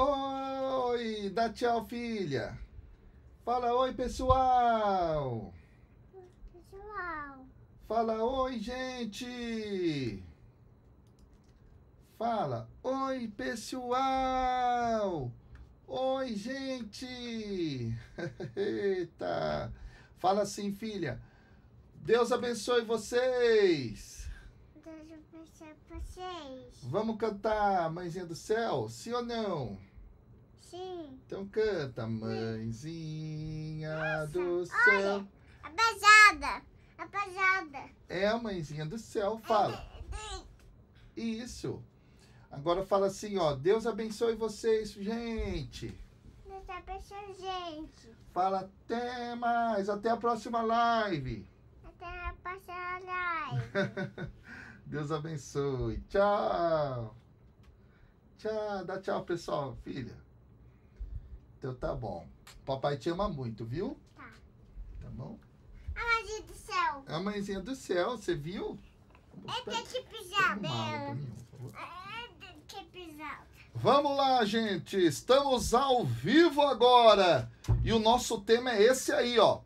Oi, dá tchau, filha. Fala oi, pessoal. Oi, pessoal. Fala oi, gente. Fala oi, pessoal. Oi, gente. Eita. Fala assim, filha. Deus abençoe vocês. Deus abençoe vocês. Vamos cantar, mãezinha do céu? Sim ou não? Sim. Então canta, mãezinha Nossa, do céu. Olha, a A É a mãezinha do céu, fala. Isso. Agora fala assim, ó. Deus abençoe vocês, gente. Deus abençoe, gente. Fala até mais. Até a próxima live. Até a próxima live. Deus abençoe. Tchau. Tchau. Dá tchau, pessoal. Filha. Então tá bom. Papai te ama muito, viu? Tá. Tá bom? A mãezinha do céu. A mãezinha do céu, você viu? É que pisada. É que pisada. É, é Vamos lá, gente. Estamos ao vivo agora. E o nosso tema é esse aí, ó.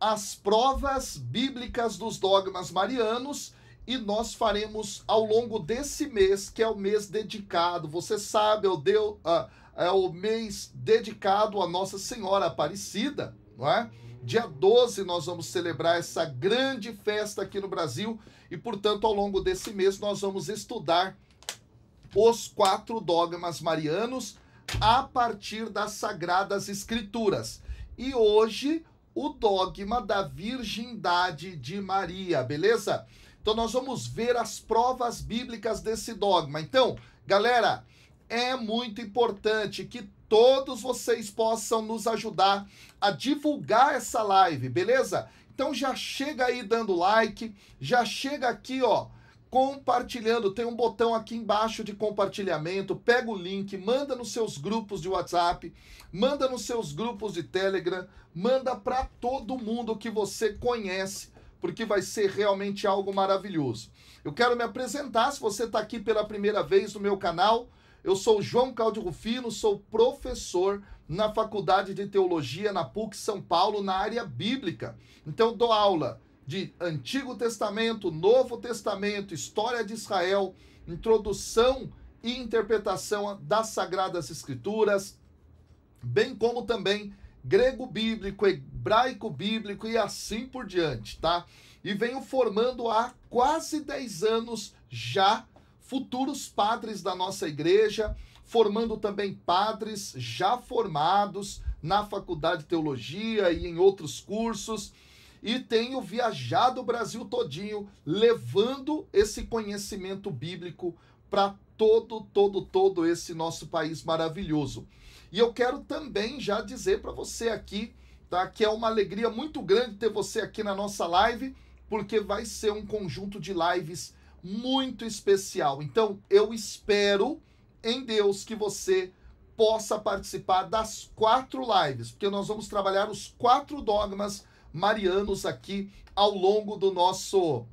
As provas bíblicas dos dogmas marianos e nós faremos ao longo desse mês, que é o mês dedicado, você sabe, ao Deus, ah, é o mês dedicado a Nossa Senhora Aparecida, não é? Dia 12 nós vamos celebrar essa grande festa aqui no Brasil e, portanto, ao longo desse mês nós vamos estudar os quatro dogmas marianos a partir das Sagradas Escrituras. E hoje o dogma da virgindade de Maria, beleza? Então nós vamos ver as provas bíblicas desse dogma. Então, galera, é muito importante que todos vocês possam nos ajudar a divulgar essa live, beleza? Então já chega aí dando like, já chega aqui, ó, compartilhando. Tem um botão aqui embaixo de compartilhamento. Pega o link, manda nos seus grupos de WhatsApp, manda nos seus grupos de Telegram, manda para todo mundo que você conhece, porque vai ser realmente algo maravilhoso. Eu quero me apresentar, se você está aqui pela primeira vez no meu canal, eu sou João Cláudio Rufino, sou professor na Faculdade de Teologia na PUC São Paulo, na área bíblica. Então dou aula de Antigo Testamento, Novo Testamento, História de Israel, introdução e interpretação das Sagradas Escrituras, bem como também grego bíblico, hebraico bíblico e assim por diante, tá? E venho formando há quase 10 anos já futuros padres da nossa igreja, formando também padres já formados na Faculdade de Teologia e em outros cursos. E tenho viajado o Brasil todinho, levando esse conhecimento bíblico para todo, todo, todo esse nosso país maravilhoso. E eu quero também já dizer para você aqui, tá? Que é uma alegria muito grande ter você aqui na nossa live, porque vai ser um conjunto de lives muito especial. Então, eu espero em Deus que você possa participar das quatro lives, porque nós vamos trabalhar os quatro dogmas marianos aqui ao longo do nosso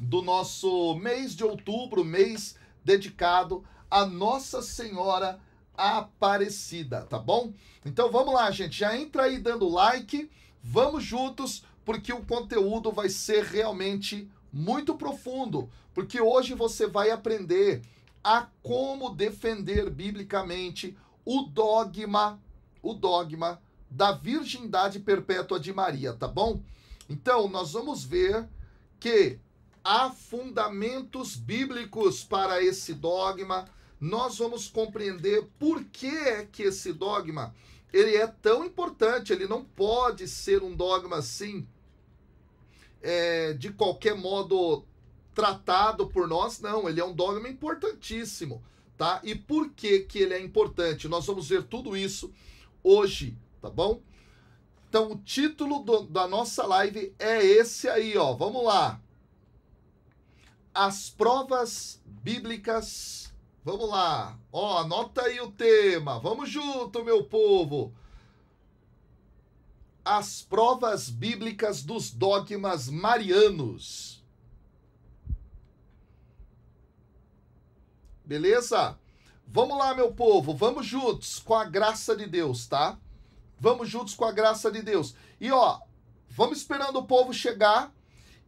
do nosso mês de outubro, mês dedicado a Nossa Senhora Aparecida, tá bom? Então vamos lá, gente, já entra aí dando like, vamos juntos porque o conteúdo vai ser realmente muito profundo, porque hoje você vai aprender a como defender biblicamente o dogma, o dogma da virgindade perpétua de Maria, tá bom? Então, nós vamos ver que há fundamentos bíblicos para esse dogma. Nós vamos compreender por que é que esse dogma ele é tão importante, ele não pode ser um dogma assim é, de qualquer modo tratado por nós, não. Ele é um dogma importantíssimo, tá? E por que que ele é importante? Nós vamos ver tudo isso hoje, tá bom? Então, o título do, da nossa live é esse aí, ó. Vamos lá. As provas bíblicas. Vamos lá. Ó, anota aí o tema. Vamos junto, meu povo as provas bíblicas dos dogmas marianos. Beleza? Vamos lá, meu povo, vamos juntos com a graça de Deus, tá? Vamos juntos com a graça de Deus. E ó, vamos esperando o povo chegar.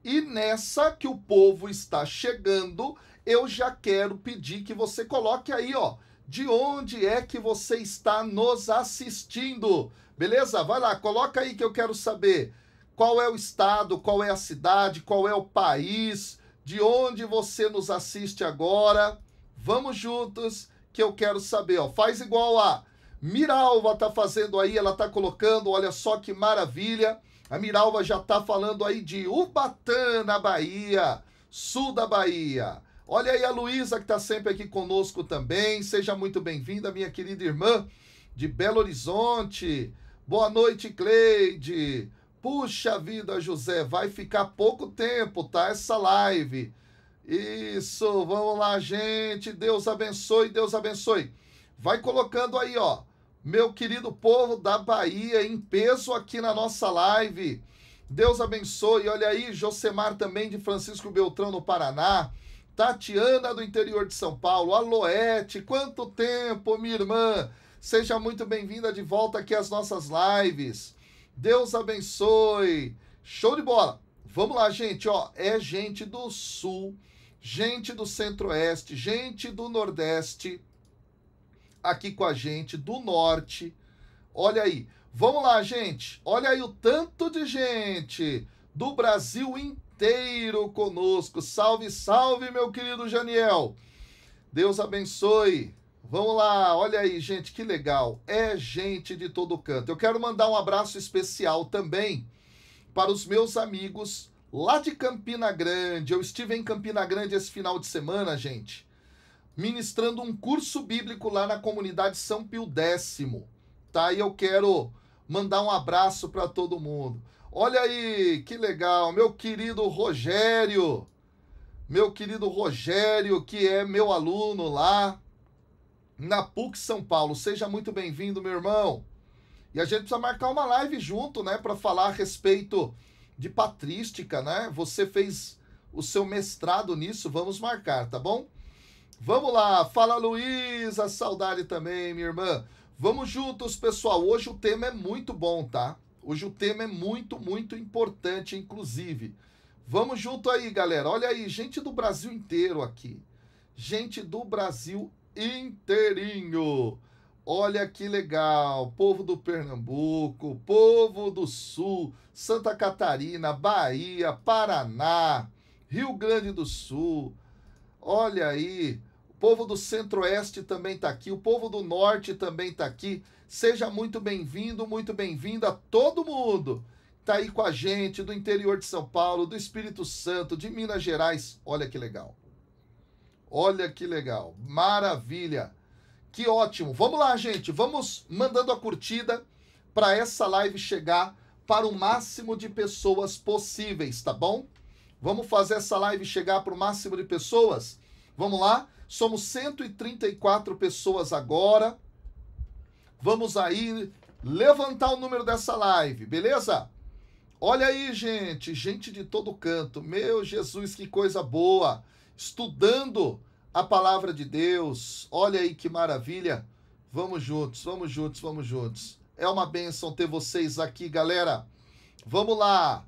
E nessa que o povo está chegando, eu já quero pedir que você coloque aí, ó, de onde é que você está nos assistindo. Beleza? Vai lá, coloca aí que eu quero saber qual é o estado, qual é a cidade, qual é o país, de onde você nos assiste agora. Vamos juntos que eu quero saber, ó. Faz igual a Miralva tá fazendo aí, ela tá colocando, olha só que maravilha. A Miralva já tá falando aí de Ubatã, na Bahia, sul da Bahia. Olha aí a Luísa que tá sempre aqui conosco também. Seja muito bem-vinda, minha querida irmã de Belo Horizonte. Boa noite, Cleide. Puxa vida, José, vai ficar pouco tempo, tá? Essa live. Isso, vamos lá, gente. Deus abençoe, Deus abençoe. Vai colocando aí, ó. Meu querido povo da Bahia, em peso aqui na nossa live. Deus abençoe. Olha aí, Josemar também de Francisco Beltrão no Paraná. Tatiana do interior de São Paulo. Aloete, quanto tempo, minha irmã. Seja muito bem-vinda de volta aqui às nossas lives. Deus abençoe. Show de bola. Vamos lá, gente, ó, é gente do sul, gente do centro-oeste, gente do nordeste aqui com a gente do norte. Olha aí. Vamos lá, gente. Olha aí o tanto de gente do Brasil inteiro conosco. Salve, salve, meu querido Janiel. Deus abençoe. Vamos lá, olha aí, gente, que legal. É gente de todo canto. Eu quero mandar um abraço especial também para os meus amigos lá de Campina Grande. Eu estive em Campina Grande esse final de semana, gente, ministrando um curso bíblico lá na comunidade São Pio X, tá? E eu quero mandar um abraço para todo mundo. Olha aí, que legal, meu querido Rogério. Meu querido Rogério, que é meu aluno lá na PUC São Paulo. Seja muito bem-vindo, meu irmão. E a gente precisa marcar uma live junto, né, para falar a respeito de patrística, né? Você fez o seu mestrado nisso, vamos marcar, tá bom? Vamos lá, fala Luísa, saudade também, minha irmã. Vamos juntos, pessoal. Hoje o tema é muito bom, tá? Hoje o tema é muito, muito importante, inclusive. Vamos junto aí, galera. Olha aí, gente do Brasil inteiro aqui. Gente do Brasil inteirinho. Olha que legal, povo do Pernambuco, povo do Sul, Santa Catarina, Bahia, Paraná, Rio Grande do Sul. Olha aí, o povo do Centro-Oeste também está aqui, o povo do Norte também está aqui. Seja muito bem-vindo, muito bem-vinda todo mundo. Está aí com a gente do interior de São Paulo, do Espírito Santo, de Minas Gerais. Olha que legal. Olha que legal. Maravilha. Que ótimo. Vamos lá, gente. Vamos mandando a curtida para essa live chegar para o máximo de pessoas possíveis, tá bom? Vamos fazer essa live chegar para o máximo de pessoas? Vamos lá? Somos 134 pessoas agora. Vamos aí levantar o número dessa live, beleza? Olha aí, gente, gente de todo canto. Meu Jesus, que coisa boa estudando a palavra de Deus. Olha aí que maravilha. Vamos juntos, vamos juntos, vamos juntos. É uma benção ter vocês aqui, galera. Vamos lá.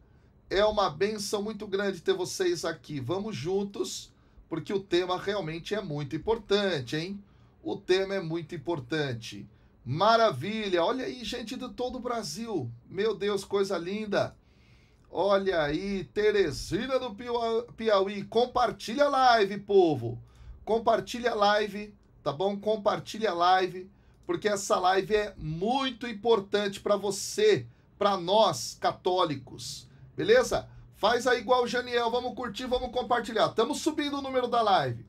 É uma benção muito grande ter vocês aqui. Vamos juntos, porque o tema realmente é muito importante, hein? O tema é muito importante. Maravilha! Olha aí, gente de todo o Brasil. Meu Deus, coisa linda! Olha aí, Teresina do Piauí. Compartilha a live, povo. Compartilha a live, tá bom? Compartilha a live, porque essa live é muito importante para você, para nós católicos. Beleza? Faz aí igual o Janiel. Vamos curtir, vamos compartilhar. Estamos subindo o número da live.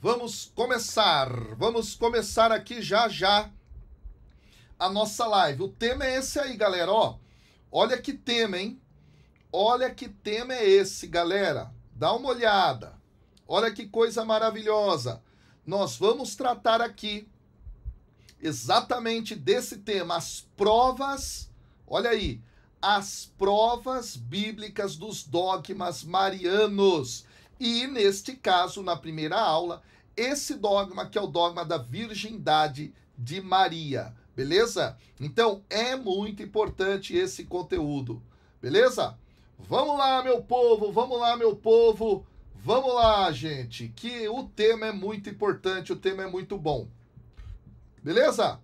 Vamos começar. Vamos começar aqui já já a nossa live. O tema é esse aí, galera, ó. Olha que tema, hein? Olha que tema é esse, galera. Dá uma olhada. Olha que coisa maravilhosa. Nós vamos tratar aqui exatamente desse tema, as provas. Olha aí, as provas bíblicas dos dogmas marianos. E neste caso, na primeira aula, esse dogma que é o dogma da virgindade de Maria beleza? Então é muito importante esse conteúdo, beleza? Vamos lá, meu povo, vamos lá, meu povo, vamos lá, gente, que o tema é muito importante, o tema é muito bom, beleza?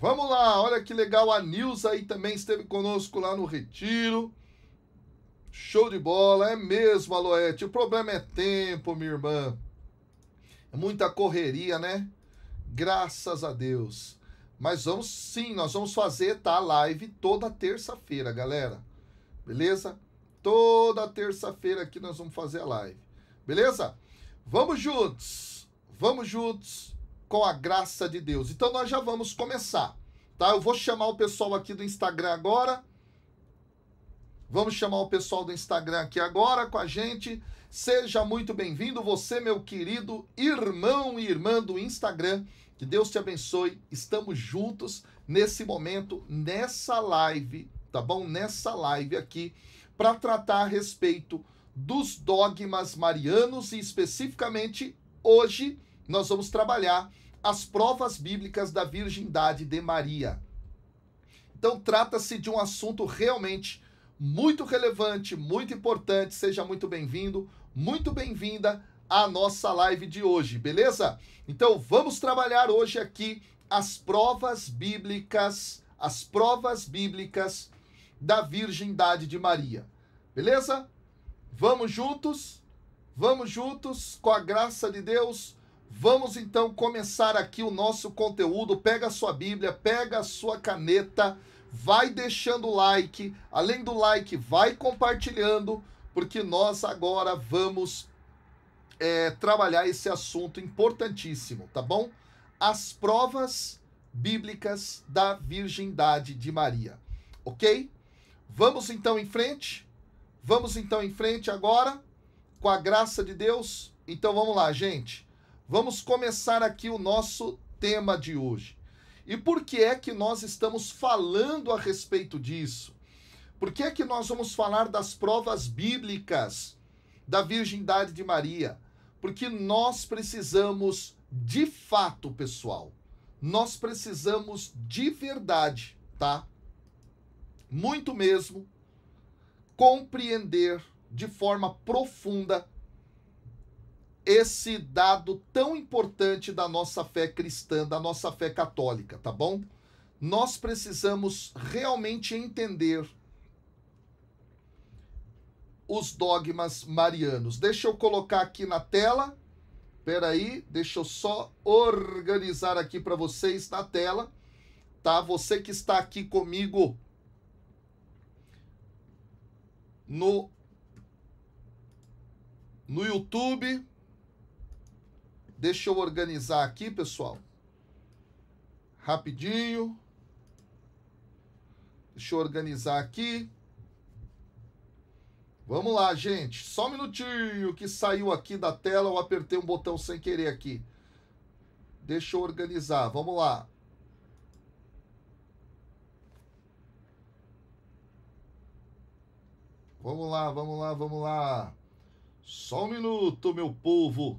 Vamos lá, olha que legal, a Nilza aí também esteve conosco lá no Retiro. Show de bola, é mesmo, Aloete. O problema é tempo, minha irmã. É muita correria, né? Graças a Deus. Mas vamos sim, nós vamos fazer, tá? Live toda terça-feira, galera. Beleza? Toda terça-feira aqui nós vamos fazer a live. Beleza? Vamos juntos. Vamos juntos com a graça de Deus. Então nós já vamos começar, tá? Eu vou chamar o pessoal aqui do Instagram agora. Vamos chamar o pessoal do Instagram aqui agora com a gente. Seja muito bem-vindo, você, meu querido irmão e irmã do Instagram. Que Deus te abençoe. Estamos juntos nesse momento, nessa live, tá bom? Nessa live aqui, para tratar a respeito dos dogmas marianos e especificamente hoje nós vamos trabalhar as provas bíblicas da virgindade de Maria. Então trata-se de um assunto realmente muito relevante, muito importante. Seja muito bem-vindo, muito bem-vinda a nossa live de hoje, beleza? Então vamos trabalhar hoje aqui as provas bíblicas, as provas bíblicas da virgindade de Maria. Beleza? Vamos juntos? Vamos juntos com a graça de Deus. Vamos então começar aqui o nosso conteúdo. Pega a sua Bíblia, pega a sua caneta, vai deixando o like. Além do like, vai compartilhando, porque nós agora vamos é, trabalhar esse assunto importantíssimo, tá bom? As provas bíblicas da virgindade de Maria, ok? Vamos então em frente? Vamos então em frente agora, com a graça de Deus? Então vamos lá, gente. Vamos começar aqui o nosso tema de hoje. E por que é que nós estamos falando a respeito disso? Por que é que nós vamos falar das provas bíblicas da virgindade de Maria? Porque nós precisamos de fato, pessoal. Nós precisamos de verdade, tá? Muito mesmo compreender de forma profunda esse dado tão importante da nossa fé cristã, da nossa fé católica, tá bom? Nós precisamos realmente entender os dogmas marianos. Deixa eu colocar aqui na tela. Peraí, deixa eu só organizar aqui para vocês na tela, tá? Você que está aqui comigo no no YouTube. Deixa eu organizar aqui, pessoal. Rapidinho. Deixa eu organizar aqui. Vamos lá, gente. Só um minutinho que saiu aqui da tela. Eu apertei um botão sem querer aqui. Deixa eu organizar. Vamos lá. Vamos lá, vamos lá, vamos lá. Só um minuto, meu povo.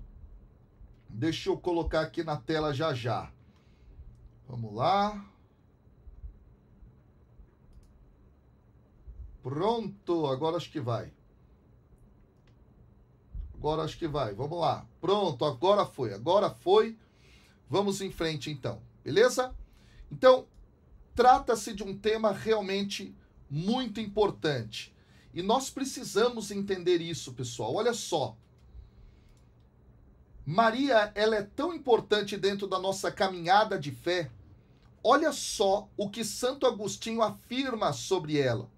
Deixa eu colocar aqui na tela já já. Vamos lá. Pronto, agora acho que vai. Agora acho que vai. Vamos lá. Pronto, agora foi. Agora foi. Vamos em frente então. Beleza? Então, trata-se de um tema realmente muito importante. E nós precisamos entender isso, pessoal. Olha só. Maria, ela é tão importante dentro da nossa caminhada de fé. Olha só o que Santo Agostinho afirma sobre ela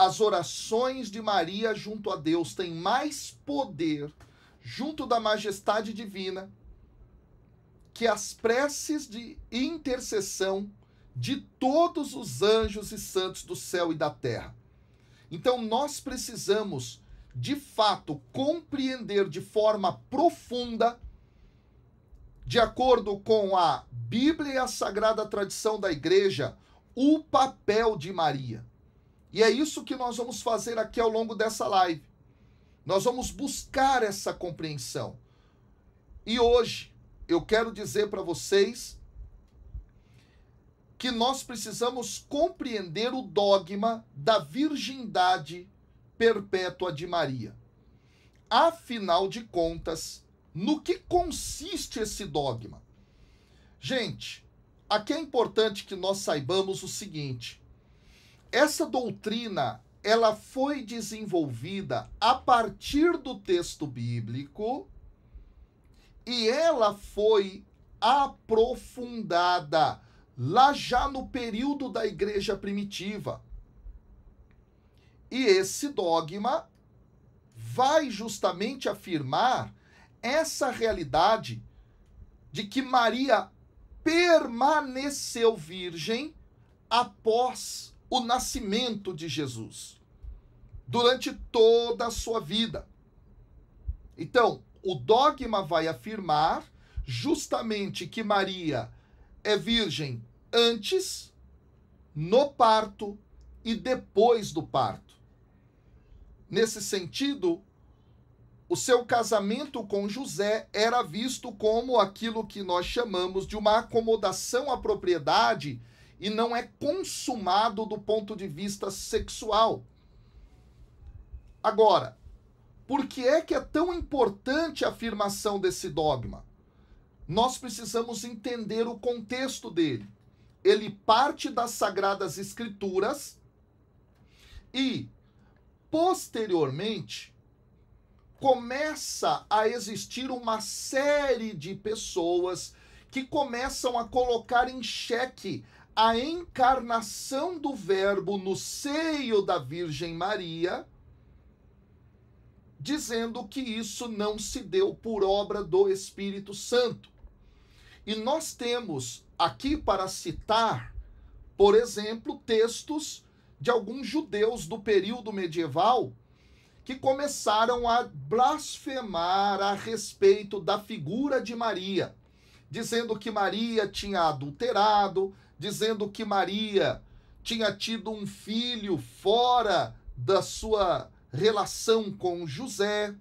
as orações de Maria junto a Deus têm mais poder junto da majestade divina que as preces de intercessão de todos os anjos e santos do céu e da terra. Então nós precisamos, de fato, compreender de forma profunda, de acordo com a Bíblia e a sagrada tradição da igreja, o papel de Maria. E é isso que nós vamos fazer aqui ao longo dessa live. Nós vamos buscar essa compreensão. E hoje eu quero dizer para vocês que nós precisamos compreender o dogma da virgindade perpétua de Maria. Afinal de contas, no que consiste esse dogma? Gente, aqui é importante que nós saibamos o seguinte: essa doutrina ela foi desenvolvida a partir do texto bíblico e ela foi aprofundada lá já no período da igreja primitiva. E esse dogma vai justamente afirmar essa realidade de que Maria permaneceu virgem após o nascimento de Jesus durante toda a sua vida. Então, o dogma vai afirmar justamente que Maria é virgem antes, no parto e depois do parto. Nesse sentido, o seu casamento com José era visto como aquilo que nós chamamos de uma acomodação à propriedade e não é consumado do ponto de vista sexual. Agora, por que é que é tão importante a afirmação desse dogma? Nós precisamos entender o contexto dele. Ele parte das sagradas escrituras e posteriormente começa a existir uma série de pessoas que começam a colocar em xeque a encarnação do Verbo no seio da Virgem Maria, dizendo que isso não se deu por obra do Espírito Santo. E nós temos aqui para citar, por exemplo, textos de alguns judeus do período medieval que começaram a blasfemar a respeito da figura de Maria dizendo que Maria tinha adulterado, dizendo que Maria tinha tido um filho fora da sua relação com José.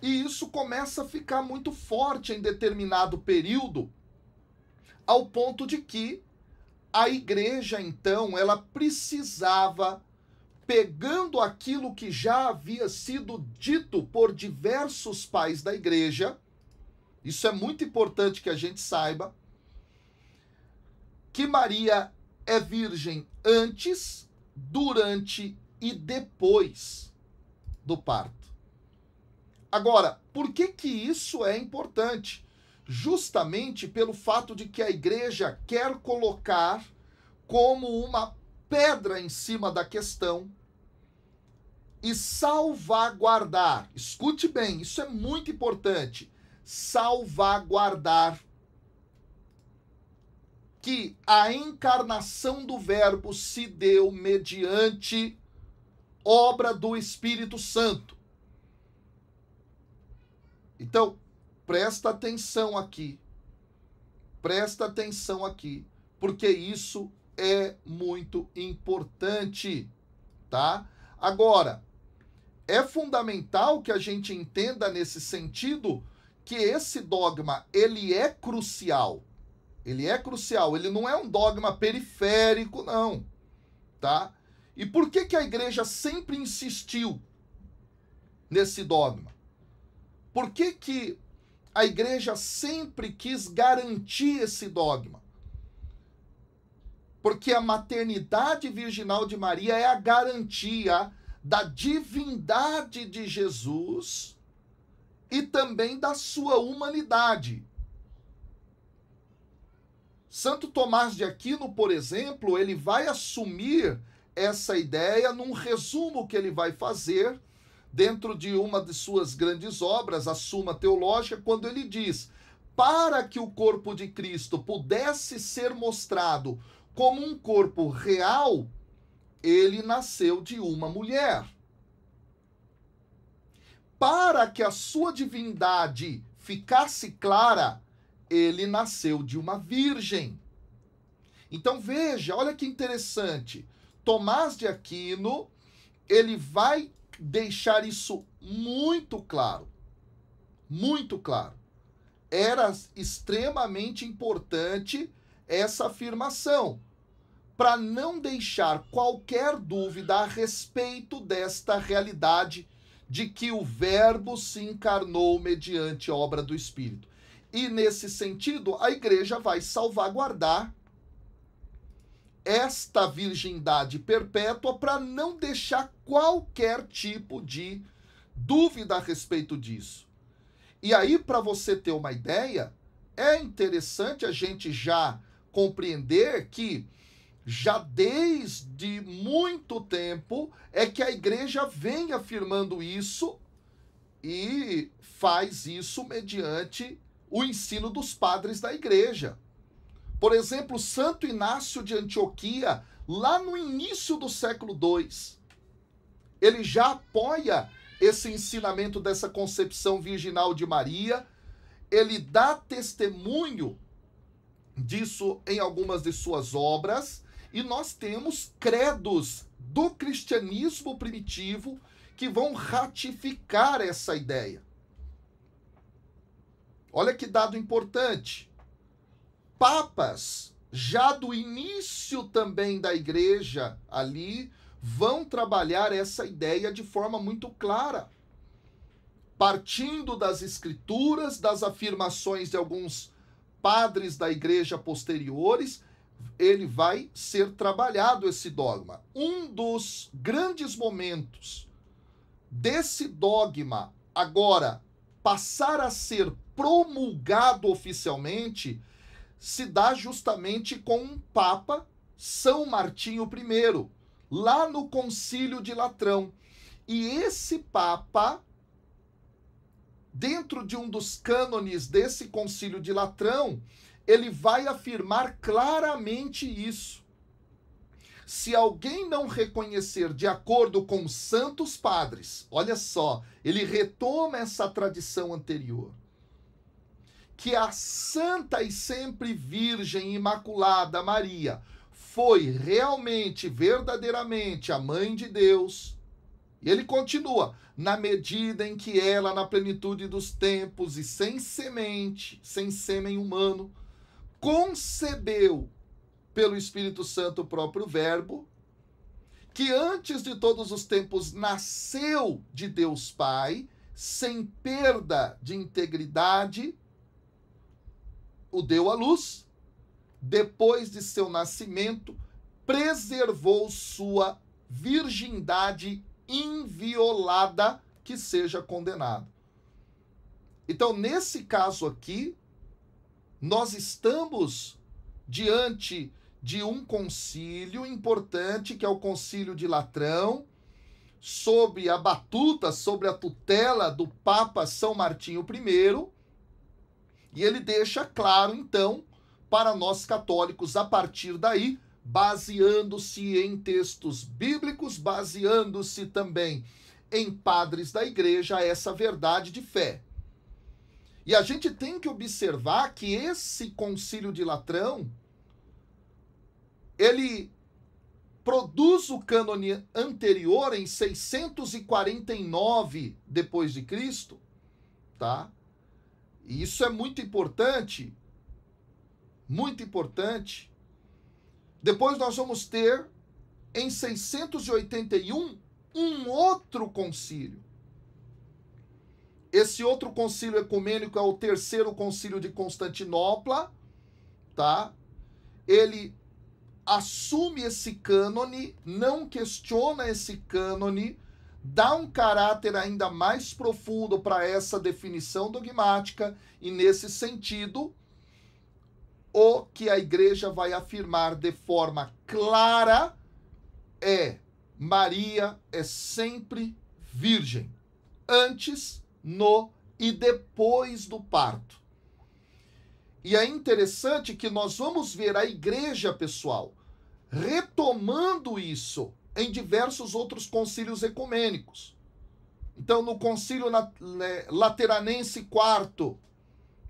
E isso começa a ficar muito forte em determinado período, ao ponto de que a igreja então ela precisava pegando aquilo que já havia sido dito por diversos pais da igreja isso é muito importante que a gente saiba que Maria é virgem antes, durante e depois do parto. Agora, por que que isso é importante? Justamente pelo fato de que a igreja quer colocar como uma pedra em cima da questão e salvaguardar. Escute bem, isso é muito importante salvaguardar que a encarnação do Verbo se deu mediante obra do Espírito Santo. Então, presta atenção aqui. Presta atenção aqui, porque isso é muito importante, tá? Agora, é fundamental que a gente entenda nesse sentido que esse dogma, ele é crucial. Ele é crucial, ele não é um dogma periférico, não. Tá? E por que, que a igreja sempre insistiu nesse dogma? Por que, que a igreja sempre quis garantir esse dogma? Porque a maternidade virginal de Maria é a garantia da divindade de Jesus e também da sua humanidade. Santo Tomás de Aquino, por exemplo, ele vai assumir essa ideia num resumo que ele vai fazer dentro de uma de suas grandes obras, a Suma Teológica, quando ele diz: para que o corpo de Cristo pudesse ser mostrado como um corpo real, ele nasceu de uma mulher para que a sua divindade ficasse clara, ele nasceu de uma virgem. Então veja, olha que interessante. Tomás de Aquino, ele vai deixar isso muito claro. Muito claro. Era extremamente importante essa afirmação para não deixar qualquer dúvida a respeito desta realidade de que o Verbo se encarnou mediante obra do Espírito. E nesse sentido, a igreja vai salvaguardar esta virgindade perpétua para não deixar qualquer tipo de dúvida a respeito disso. E aí, para você ter uma ideia, é interessante a gente já compreender que já desde muito tempo é que a igreja vem afirmando isso e faz isso mediante o ensino dos padres da igreja. Por exemplo, Santo Inácio de Antioquia, lá no início do século II, ele já apoia esse ensinamento dessa concepção virginal de Maria, ele dá testemunho disso em algumas de suas obras e nós temos credos do cristianismo primitivo que vão ratificar essa ideia. Olha que dado importante. Papas, já do início também da igreja ali, vão trabalhar essa ideia de forma muito clara. Partindo das escrituras, das afirmações de alguns padres da igreja posteriores, ele vai ser trabalhado esse dogma. Um dos grandes momentos desse dogma agora passar a ser promulgado oficialmente se dá justamente com um papa, São Martinho I, lá no Concílio de Latrão. E esse papa dentro de um dos cânones desse Concílio de Latrão, ele vai afirmar claramente isso. Se alguém não reconhecer de acordo com os santos padres, olha só, ele retoma essa tradição anterior que a Santa e Sempre Virgem Imaculada Maria foi realmente, verdadeiramente a mãe de Deus. E ele continua: na medida em que ela, na plenitude dos tempos e sem semente, sem sêmen humano, concebeu pelo Espírito Santo o próprio Verbo, que antes de todos os tempos nasceu de Deus Pai, sem perda de integridade, o deu à luz. Depois de seu nascimento, preservou sua virgindade inviolada, que seja condenado. Então, nesse caso aqui, nós estamos diante de um concílio importante, que é o Concílio de Latrão, sob a batuta, sobre a tutela do Papa São Martinho I. E ele deixa claro, então, para nós católicos, a partir daí, baseando-se em textos bíblicos, baseando-se também em padres da igreja, essa verdade de fé. E a gente tem que observar que esse concílio de Latrão ele produz o cânone anterior em 649 depois de Cristo, tá? E isso é muito importante, muito importante. Depois nós vamos ter em 681 um outro concílio esse outro concílio ecumênico é o terceiro concílio de Constantinopla, tá? Ele assume esse cânone, não questiona esse cânone, dá um caráter ainda mais profundo para essa definição dogmática e nesse sentido o que a igreja vai afirmar de forma clara é Maria é sempre virgem. Antes no e depois do parto. E é interessante que nós vamos ver a igreja, pessoal, retomando isso em diversos outros concílios ecumênicos. Então, no concílio né, lateranense IV,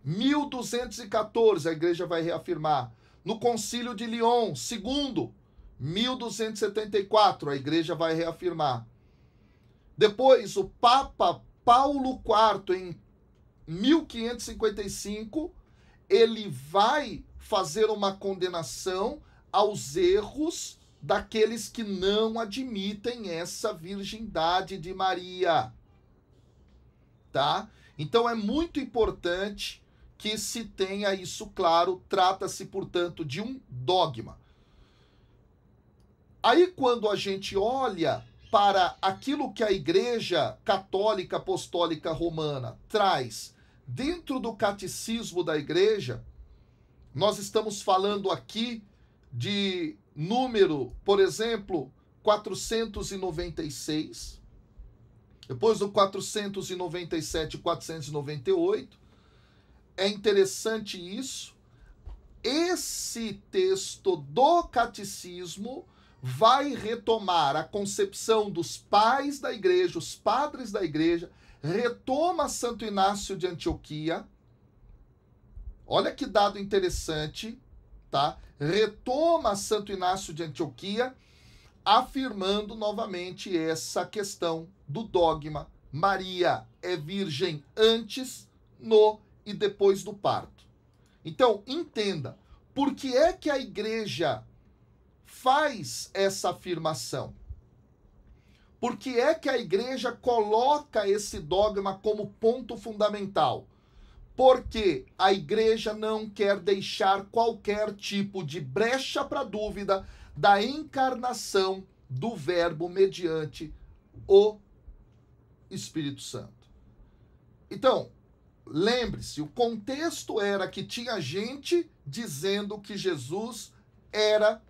1214, a igreja vai reafirmar. No concílio de Lyon II, 1274, a igreja vai reafirmar. Depois, o Papa Paulo IV, em 1555, ele vai fazer uma condenação aos erros daqueles que não admitem essa virgindade de Maria. Tá? Então é muito importante que se tenha isso claro, trata-se, portanto, de um dogma. Aí quando a gente olha para aquilo que a Igreja Católica Apostólica Romana traz dentro do catecismo da Igreja, nós estamos falando aqui de número, por exemplo, 496, depois do 497 e 498. É interessante isso. Esse texto do catecismo vai retomar a concepção dos pais da igreja, os padres da igreja, retoma Santo Inácio de Antioquia. Olha que dado interessante, tá? Retoma Santo Inácio de Antioquia, afirmando novamente essa questão do dogma. Maria é virgem antes, no e depois do parto. Então, entenda, por que é que a igreja faz essa afirmação? Por que é que a igreja coloca esse dogma como ponto fundamental? Porque a igreja não quer deixar qualquer tipo de brecha para dúvida da encarnação do Verbo mediante o Espírito Santo. Então, lembre-se, o contexto era que tinha gente dizendo que Jesus era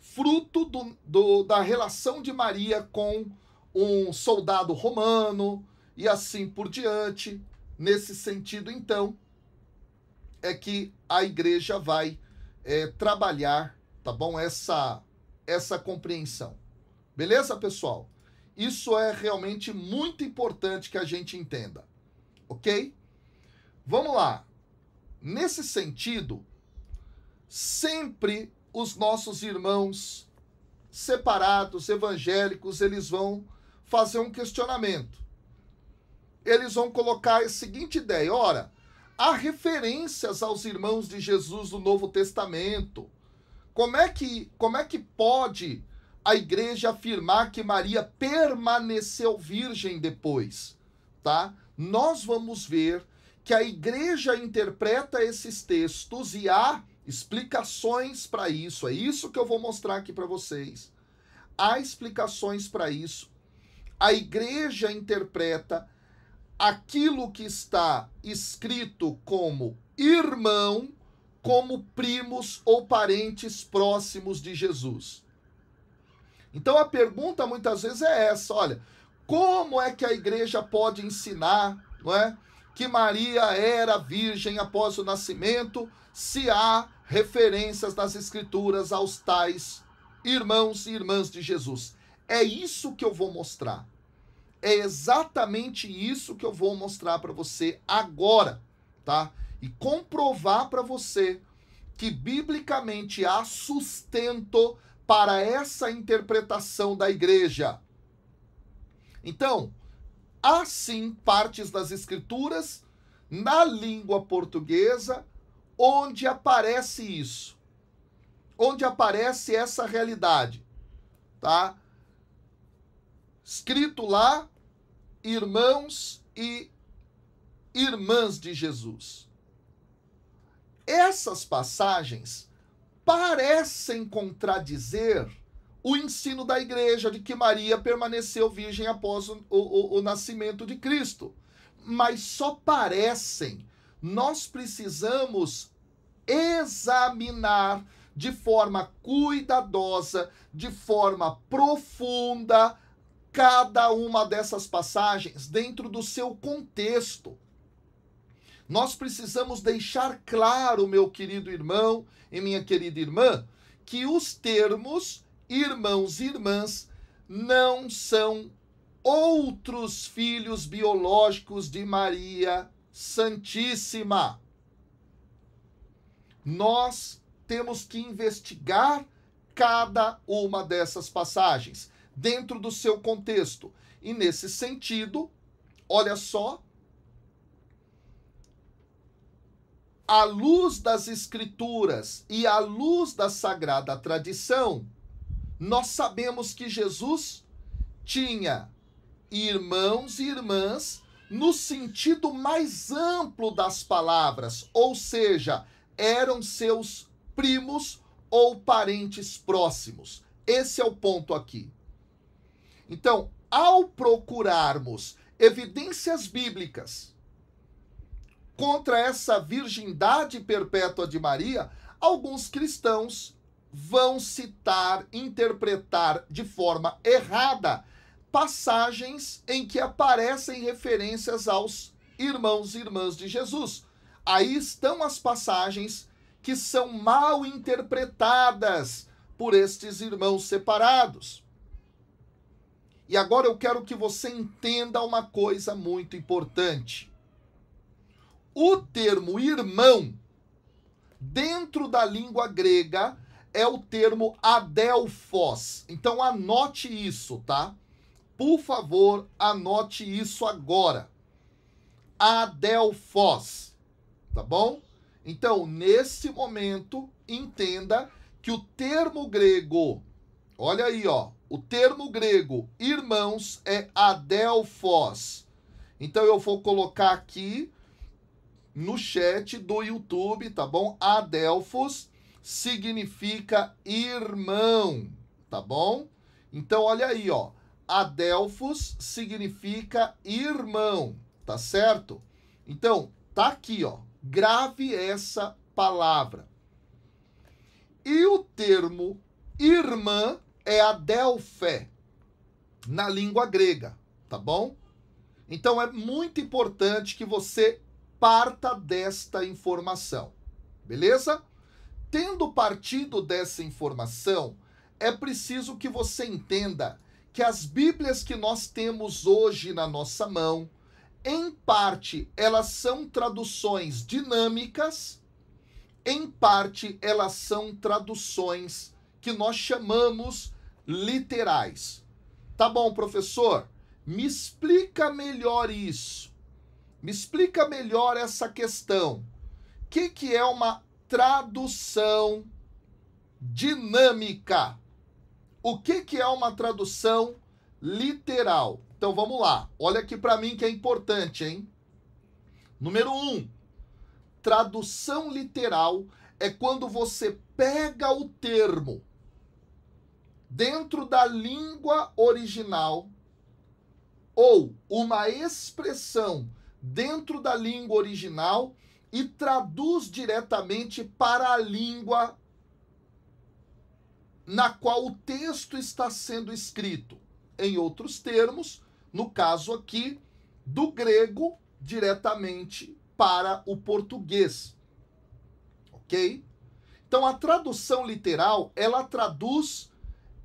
fruto do, do, da relação de Maria com um soldado romano e assim por diante. Nesse sentido, então, é que a igreja vai é, trabalhar, tá bom? Essa, essa compreensão. Beleza, pessoal? Isso é realmente muito importante que a gente entenda, ok? Vamos lá. Nesse sentido, sempre os nossos irmãos separados, evangélicos, eles vão fazer um questionamento. Eles vão colocar a seguinte ideia: ora, há referências aos irmãos de Jesus do Novo Testamento. Como é que, como é que pode a igreja afirmar que Maria permaneceu virgem depois, tá? Nós vamos ver que a igreja interpreta esses textos e há explicações para isso. É isso que eu vou mostrar aqui para vocês. Há explicações para isso. A igreja interpreta aquilo que está escrito como irmão, como primos ou parentes próximos de Jesus. Então a pergunta muitas vezes é essa, olha, como é que a igreja pode ensinar, não é? que Maria era virgem após o nascimento, se há referências nas Escrituras aos tais irmãos e irmãs de Jesus. É isso que eu vou mostrar. É exatamente isso que eu vou mostrar para você agora, tá? E comprovar para você que biblicamente há sustento para essa interpretação da igreja. Então, há sim partes das escrituras na língua portuguesa onde aparece isso? Onde aparece essa realidade? Tá? Escrito lá, irmãos e irmãs de Jesus. Essas passagens parecem contradizer o ensino da igreja de que Maria permaneceu virgem após o, o, o, nascimento de Cristo. Mas só parecem, nós precisamos examinar de forma cuidadosa, de forma profunda, cada uma dessas passagens dentro do seu contexto. Nós precisamos deixar claro, meu querido irmão e minha querida irmã, que os termos irmãos e irmãs não são outros filhos biológicos de Maria Santíssima. Nós temos que investigar cada uma dessas passagens dentro do seu contexto. E nesse sentido, olha só, à luz das Escrituras e à luz da sagrada tradição, nós sabemos que Jesus tinha irmãos e irmãs no sentido mais amplo das palavras, ou seja, eram seus primos ou parentes próximos. Esse é o ponto aqui. Então, ao procurarmos evidências bíblicas contra essa virgindade perpétua de Maria, alguns cristãos vão citar, interpretar de forma errada passagens em que aparecem referências aos irmãos e irmãs de Jesus. Aí estão as passagens que são mal interpretadas por estes irmãos separados. E agora eu quero que você entenda uma coisa muito importante. O termo irmão, dentro da língua grega, é o termo adelphos. Então anote isso, tá? Por favor, anote isso agora. Adelfos, tá bom? Então, nesse momento, entenda que o termo grego, olha aí, ó, o termo grego irmãos é adelphos. Então eu vou colocar aqui no chat do YouTube, tá bom? Adelphos significa irmão, tá bom? Então olha aí, ó. Adelphos significa irmão, tá certo? Então, tá aqui, ó. Grave essa palavra. E o termo irmã é adelfé na língua grega, tá bom? Então é muito importante que você parta desta informação, beleza? Tendo partido dessa informação, é preciso que você entenda que as Bíblias que nós temos hoje na nossa mão, em parte elas são traduções dinâmicas, em parte elas são traduções que nós chamamos literais. Tá bom, professor? Me explica melhor isso. Me explica melhor essa questão. O que, que é uma tradução dinâmica? O que, que é uma tradução literal? Então vamos lá. Olha aqui para mim que é importante, hein? Número um, tradução literal é quando você pega o termo dentro da língua original ou uma expressão dentro da língua original e traduz diretamente para a língua na qual o texto está sendo escrito. Em outros termos, no caso aqui, do grego diretamente para o português. OK? Então a tradução literal, ela traduz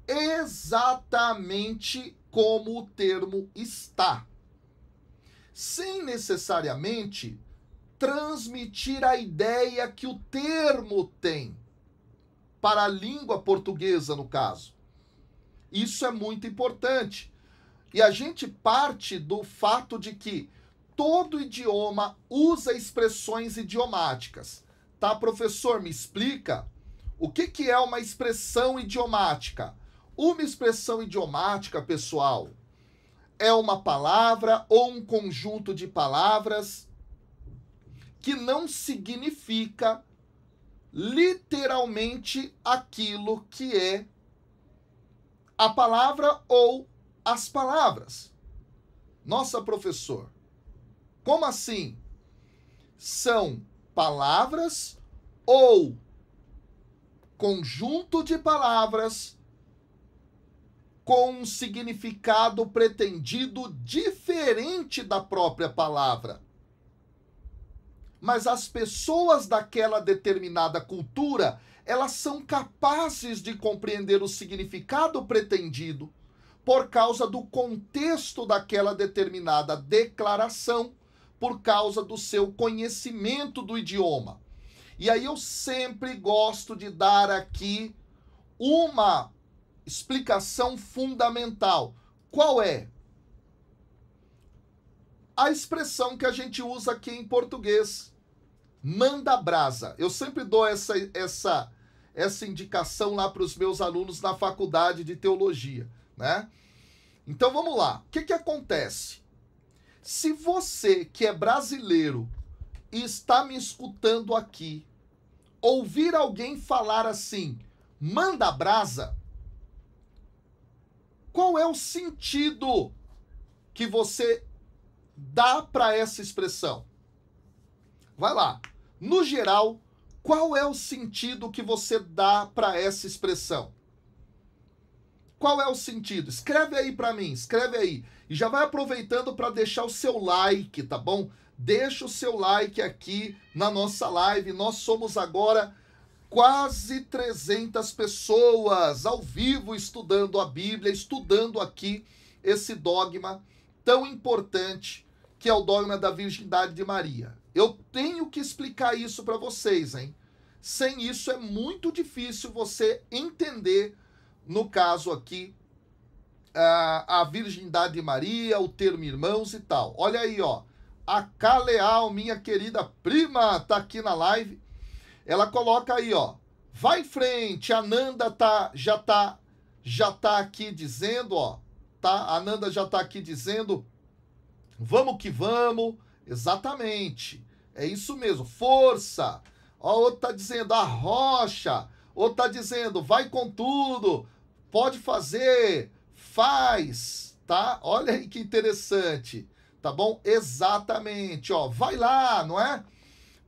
exatamente como o termo está, sem necessariamente transmitir a ideia que o termo tem para a língua portuguesa, no caso. Isso é muito importante. E a gente parte do fato de que todo idioma usa expressões idiomáticas. Tá, professor, me explica o que, que é uma expressão idiomática? Uma expressão idiomática, pessoal, é uma palavra ou um conjunto de palavras que não significa literalmente aquilo que é a palavra ou as palavras. Nossa, professor, como assim? São palavras ou conjunto de palavras com um significado pretendido diferente da própria palavra mas as pessoas daquela determinada cultura, elas são capazes de compreender o significado pretendido por causa do contexto daquela determinada declaração, por causa do seu conhecimento do idioma. E aí eu sempre gosto de dar aqui uma explicação fundamental. Qual é? A expressão que a gente usa aqui em português manda brasa. Eu sempre dou essa essa essa indicação lá para os meus alunos na faculdade de teologia, né? Então vamos lá. O que que acontece? Se você que é brasileiro e está me escutando aqui, ouvir alguém falar assim, manda brasa, qual é o sentido que você dá para essa expressão? Vai lá. No geral, qual é o sentido que você dá para essa expressão? Qual é o sentido? Escreve aí para mim, escreve aí. E já vai aproveitando para deixar o seu like, tá bom? Deixa o seu like aqui na nossa live. Nós somos agora quase 300 pessoas ao vivo estudando a Bíblia, estudando aqui esse dogma tão importante que é o dogma da virgindade de Maria. Eu tenho que explicar isso para vocês, hein? Sem isso é muito difícil você entender, no caso aqui, a, a virgindade de Maria, o termo irmãos e tal. Olha aí, ó. A Caleal, minha querida prima, tá aqui na live. Ela coloca aí, ó. Vai em frente, a Nanda tá, já tá, já tá aqui dizendo, ó. Tá? A Nanda já tá aqui dizendo, vamos que vamos. Exatamente. É isso mesmo. Força. Ó, outro tá dizendo a rocha. Outro tá dizendo vai com tudo. Pode fazer. Faz, tá? Olha aí que interessante. Tá bom? Exatamente, ó. Vai lá, não é?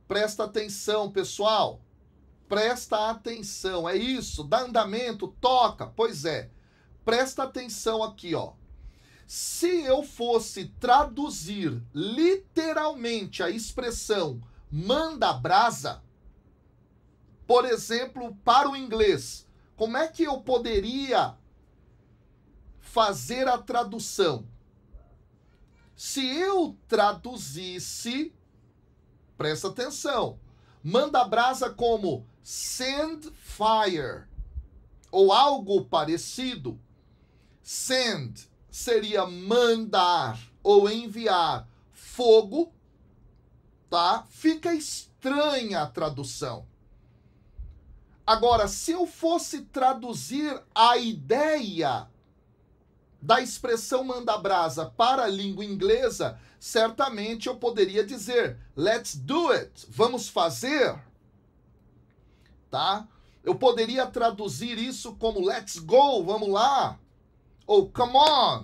Presta atenção, pessoal. Presta atenção. É isso, dá andamento, toca. Pois é. Presta atenção aqui, ó. Se eu fosse traduzir literalmente a expressão manda brasa, por exemplo, para o inglês, como é que eu poderia fazer a tradução? Se eu traduzisse, presta atenção, manda brasa como send fire ou algo parecido. Send seria mandar ou enviar fogo, tá? Fica estranha a tradução. Agora, se eu fosse traduzir a ideia da expressão manda brasa para a língua inglesa, certamente eu poderia dizer let's do it, vamos fazer, tá? Eu poderia traduzir isso como let's go, vamos lá ou oh, come on,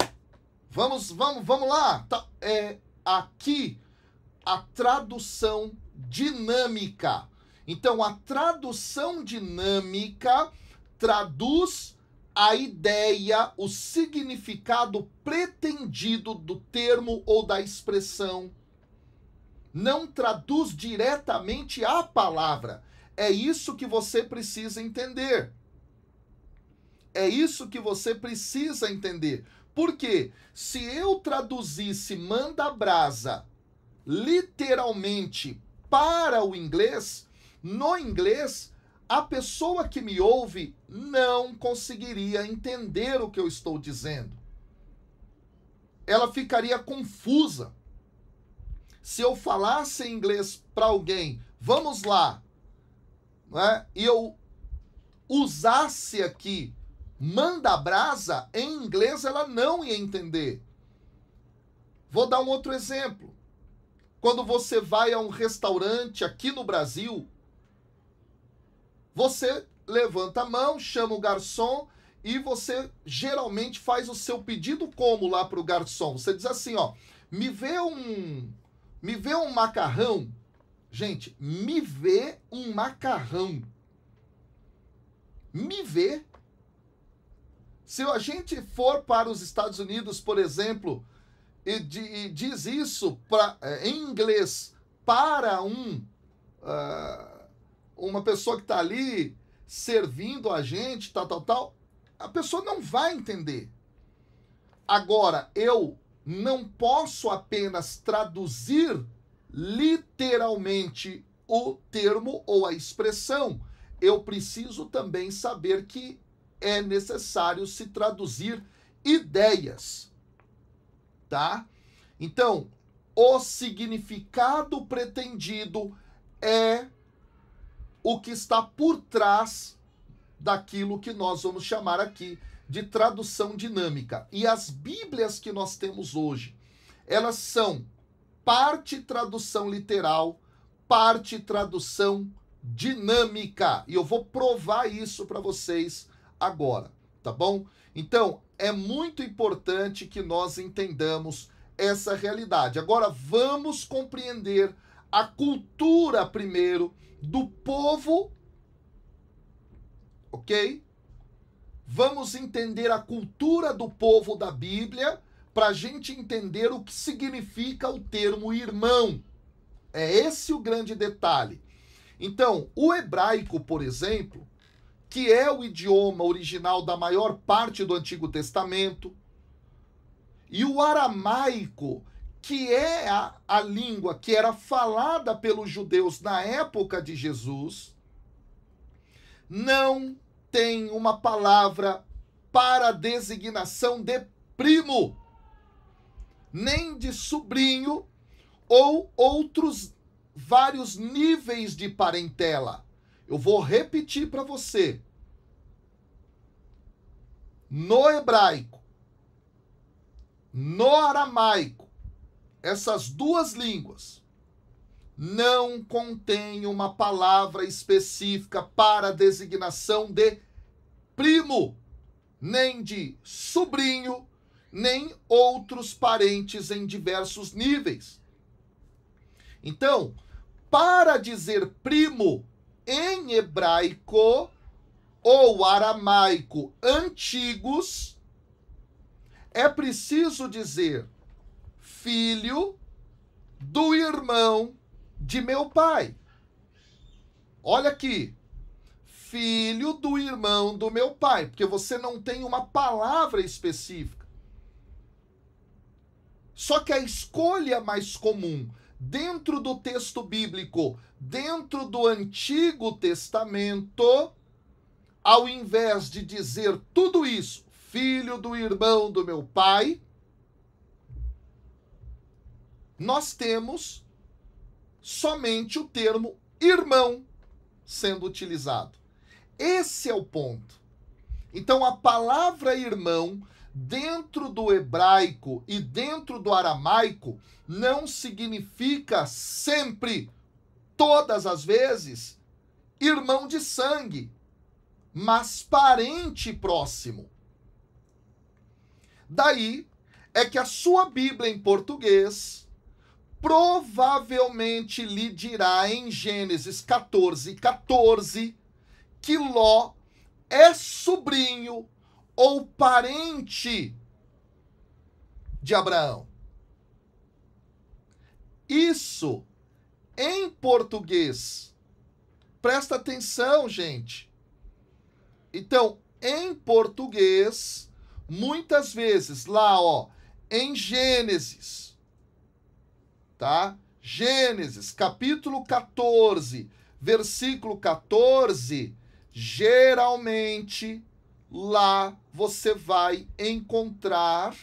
vamos, vamos, vamos lá. Tá, é, aqui a tradução dinâmica. Então, a tradução dinâmica traduz a ideia, o significado pretendido do termo ou da expressão. Não traduz diretamente a palavra. É isso que você precisa entender. É isso que você precisa entender. Porque se eu traduzisse manda brasa literalmente para o inglês, no inglês, a pessoa que me ouve não conseguiria entender o que eu estou dizendo. Ela ficaria confusa. Se eu falasse em inglês para alguém, vamos lá, né, e eu usasse aqui Manda brasa, em inglês ela não ia entender. Vou dar um outro exemplo. Quando você vai a um restaurante aqui no Brasil, você levanta a mão, chama o garçom e você geralmente faz o seu pedido como lá para o garçom. Você diz assim, ó, me vê um, me vê um macarrão. Gente, me vê um macarrão. Me vê se a gente for para os Estados Unidos, por exemplo, e, de, e diz isso pra, é, em inglês para um uh, uma pessoa que está ali servindo a gente, tal, tal, tal, a pessoa não vai entender. Agora, eu não posso apenas traduzir literalmente o termo ou a expressão. Eu preciso também saber que é necessário se traduzir ideias, tá? Então, o significado pretendido é o que está por trás daquilo que nós vamos chamar aqui de tradução dinâmica. E as Bíblias que nós temos hoje, elas são parte tradução literal, parte tradução dinâmica. E eu vou provar isso para vocês agora, tá bom? Então, é muito importante que nós entendamos essa realidade. Agora, vamos compreender a cultura primeiro do povo, ok? Vamos entender a cultura do povo da Bíblia para a gente entender o que significa o termo irmão. É esse o grande detalhe. Então, o hebraico, por exemplo, que é o idioma original da maior parte do Antigo Testamento, e o aramaico, que é a, a língua que era falada pelos judeus na época de Jesus, não tem uma palavra para designação de primo, nem de sobrinho ou outros vários níveis de parentela. Eu vou repetir para você no hebraico, no aramaico, essas duas línguas não contém uma palavra específica para a designação de primo, nem de sobrinho, nem outros parentes em diversos níveis. Então, para dizer primo em hebraico, ou aramaico antigos, é preciso dizer filho do irmão de meu pai. Olha aqui, filho do irmão do meu pai, porque você não tem uma palavra específica. Só que a escolha mais comum dentro do texto bíblico, dentro do Antigo Testamento, ao invés de dizer tudo isso, filho do irmão do meu pai, nós temos somente o termo irmão sendo utilizado. Esse é o ponto. Então, a palavra irmão, dentro do hebraico e dentro do aramaico, não significa sempre, todas as vezes, irmão de sangue mas parente próximo. Daí é que a sua Bíblia em português provavelmente lhe dirá em Gênesis 14, 14 que Ló é sobrinho ou parente de Abraão. Isso em português. Presta atenção, gente. Então, em português, muitas vezes lá, ó, em Gênesis, tá? Gênesis, capítulo 14, versículo 14, geralmente lá você vai encontrar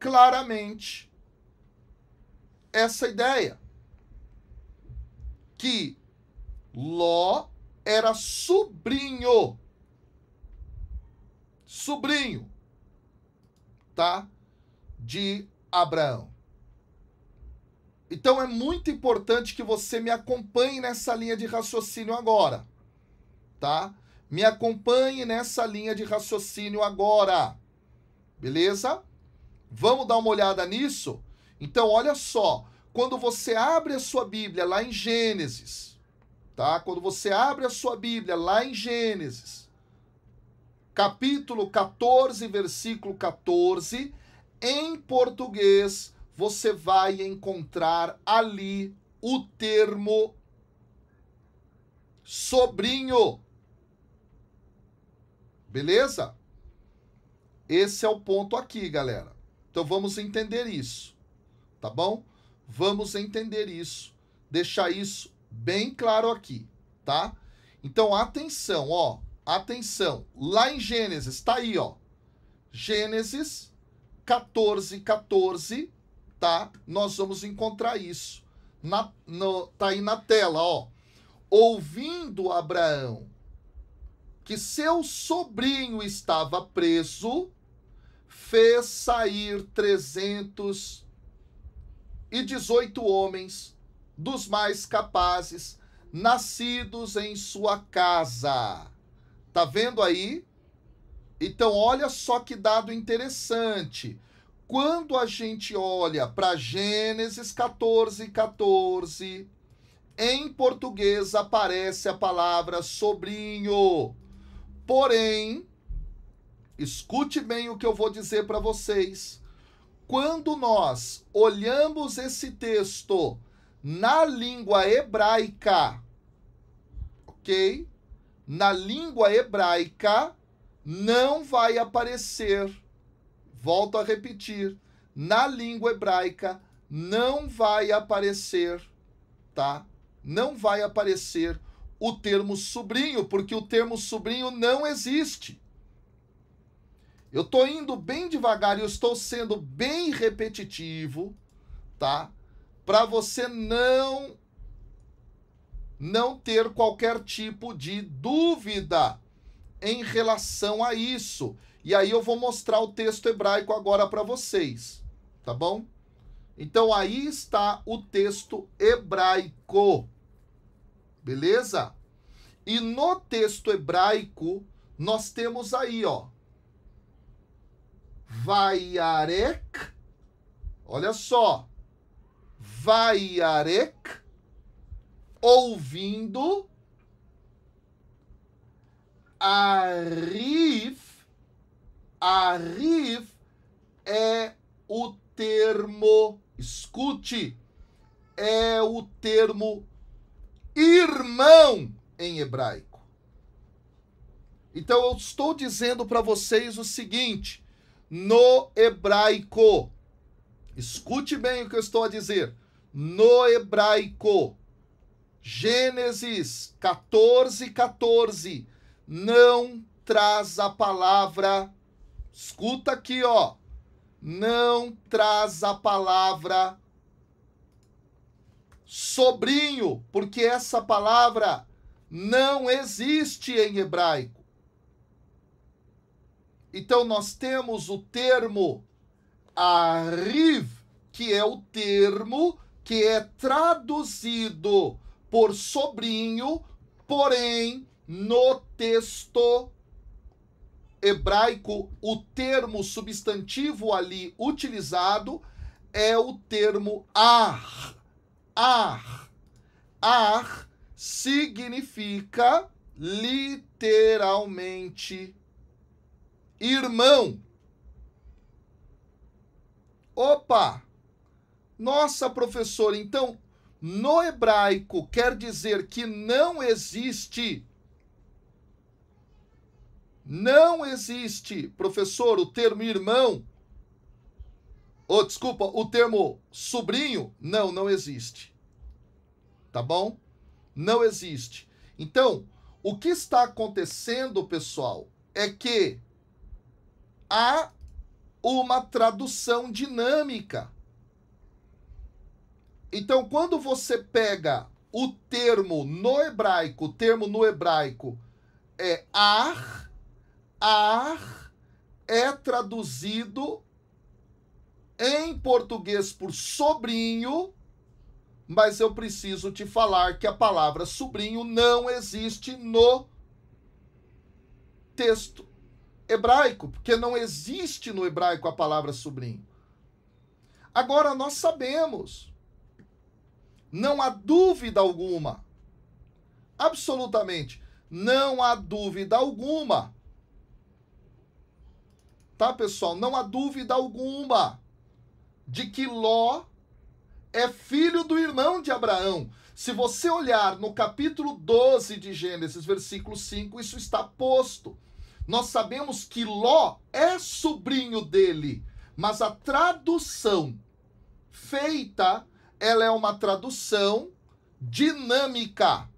claramente essa ideia que Ló era sobrinho. Sobrinho, tá? De Abraão. Então é muito importante que você me acompanhe nessa linha de raciocínio agora, tá? Me acompanhe nessa linha de raciocínio agora. Beleza? Vamos dar uma olhada nisso? Então, olha só, quando você abre a sua Bíblia lá em Gênesis, tá? Quando você abre a sua Bíblia lá em Gênesis, capítulo 14, versículo 14, em português você vai encontrar ali o termo sobrinho. Beleza? Esse é o ponto aqui, galera. Então vamos entender isso, tá bom? Vamos entender isso, deixar isso bem claro aqui, tá? Então, atenção, ó. Atenção. Lá em Gênesis, tá aí, ó. Gênesis 14, 14, tá? Nós vamos encontrar isso. Na, no, tá aí na tela, ó. Ouvindo Abraão que seu sobrinho estava preso, fez sair 318 homens dos mais capazes, nascidos em sua casa. Tá vendo aí? Então, olha só que dado interessante. Quando a gente olha para Gênesis 14, 14, em português aparece a palavra sobrinho. Porém, escute bem o que eu vou dizer para vocês. Quando nós olhamos esse texto na língua hebraica, ok? Na língua hebraica não vai aparecer. Volto a repetir. Na língua hebraica não vai aparecer, tá? Não vai aparecer o termo sobrinho, porque o termo sobrinho não existe. Eu estou indo bem devagar e eu estou sendo bem repetitivo, tá? para você não não ter qualquer tipo de dúvida em relação a isso. E aí eu vou mostrar o texto hebraico agora para vocês, tá bom? Então aí está o texto hebraico. Beleza? E no texto hebraico nós temos aí, ó, Vaiarek. Olha só. Vaiarek, ouvindo Arif. Arif é o termo, escute, é o termo irmão em hebraico. Então eu estou dizendo para vocês o seguinte: no hebraico, Escute bem o que eu estou a dizer. No hebraico, Gênesis 14, 14, não traz a palavra. Escuta aqui, ó. Não traz a palavra sobrinho, porque essa palavra não existe em hebraico. Então nós temos o termo Arriv, que é o termo que é traduzido por sobrinho, porém, no texto hebraico, o termo substantivo ali utilizado é o termo ar. Ar. Ar significa literalmente irmão. Opa! Nossa, professor, então no hebraico quer dizer que não existe. Não existe, professor, o termo irmão. Oh, desculpa, o termo sobrinho. Não, não existe. Tá bom? Não existe. Então, o que está acontecendo, pessoal, é que há uma tradução dinâmica. Então, quando você pega o termo no hebraico, o termo no hebraico é ar, ar é traduzido em português por sobrinho, mas eu preciso te falar que a palavra sobrinho não existe no texto hebraico, porque não existe no hebraico a palavra sobrinho. Agora nós sabemos, não há dúvida alguma, absolutamente, não há dúvida alguma. Tá, pessoal? Não há dúvida alguma de que Ló é filho do irmão de Abraão. Se você olhar no capítulo 12 de Gênesis, versículo 5, isso está posto. Nós sabemos que Ló é sobrinho dele, mas a tradução feita, ela é uma tradução dinâmica.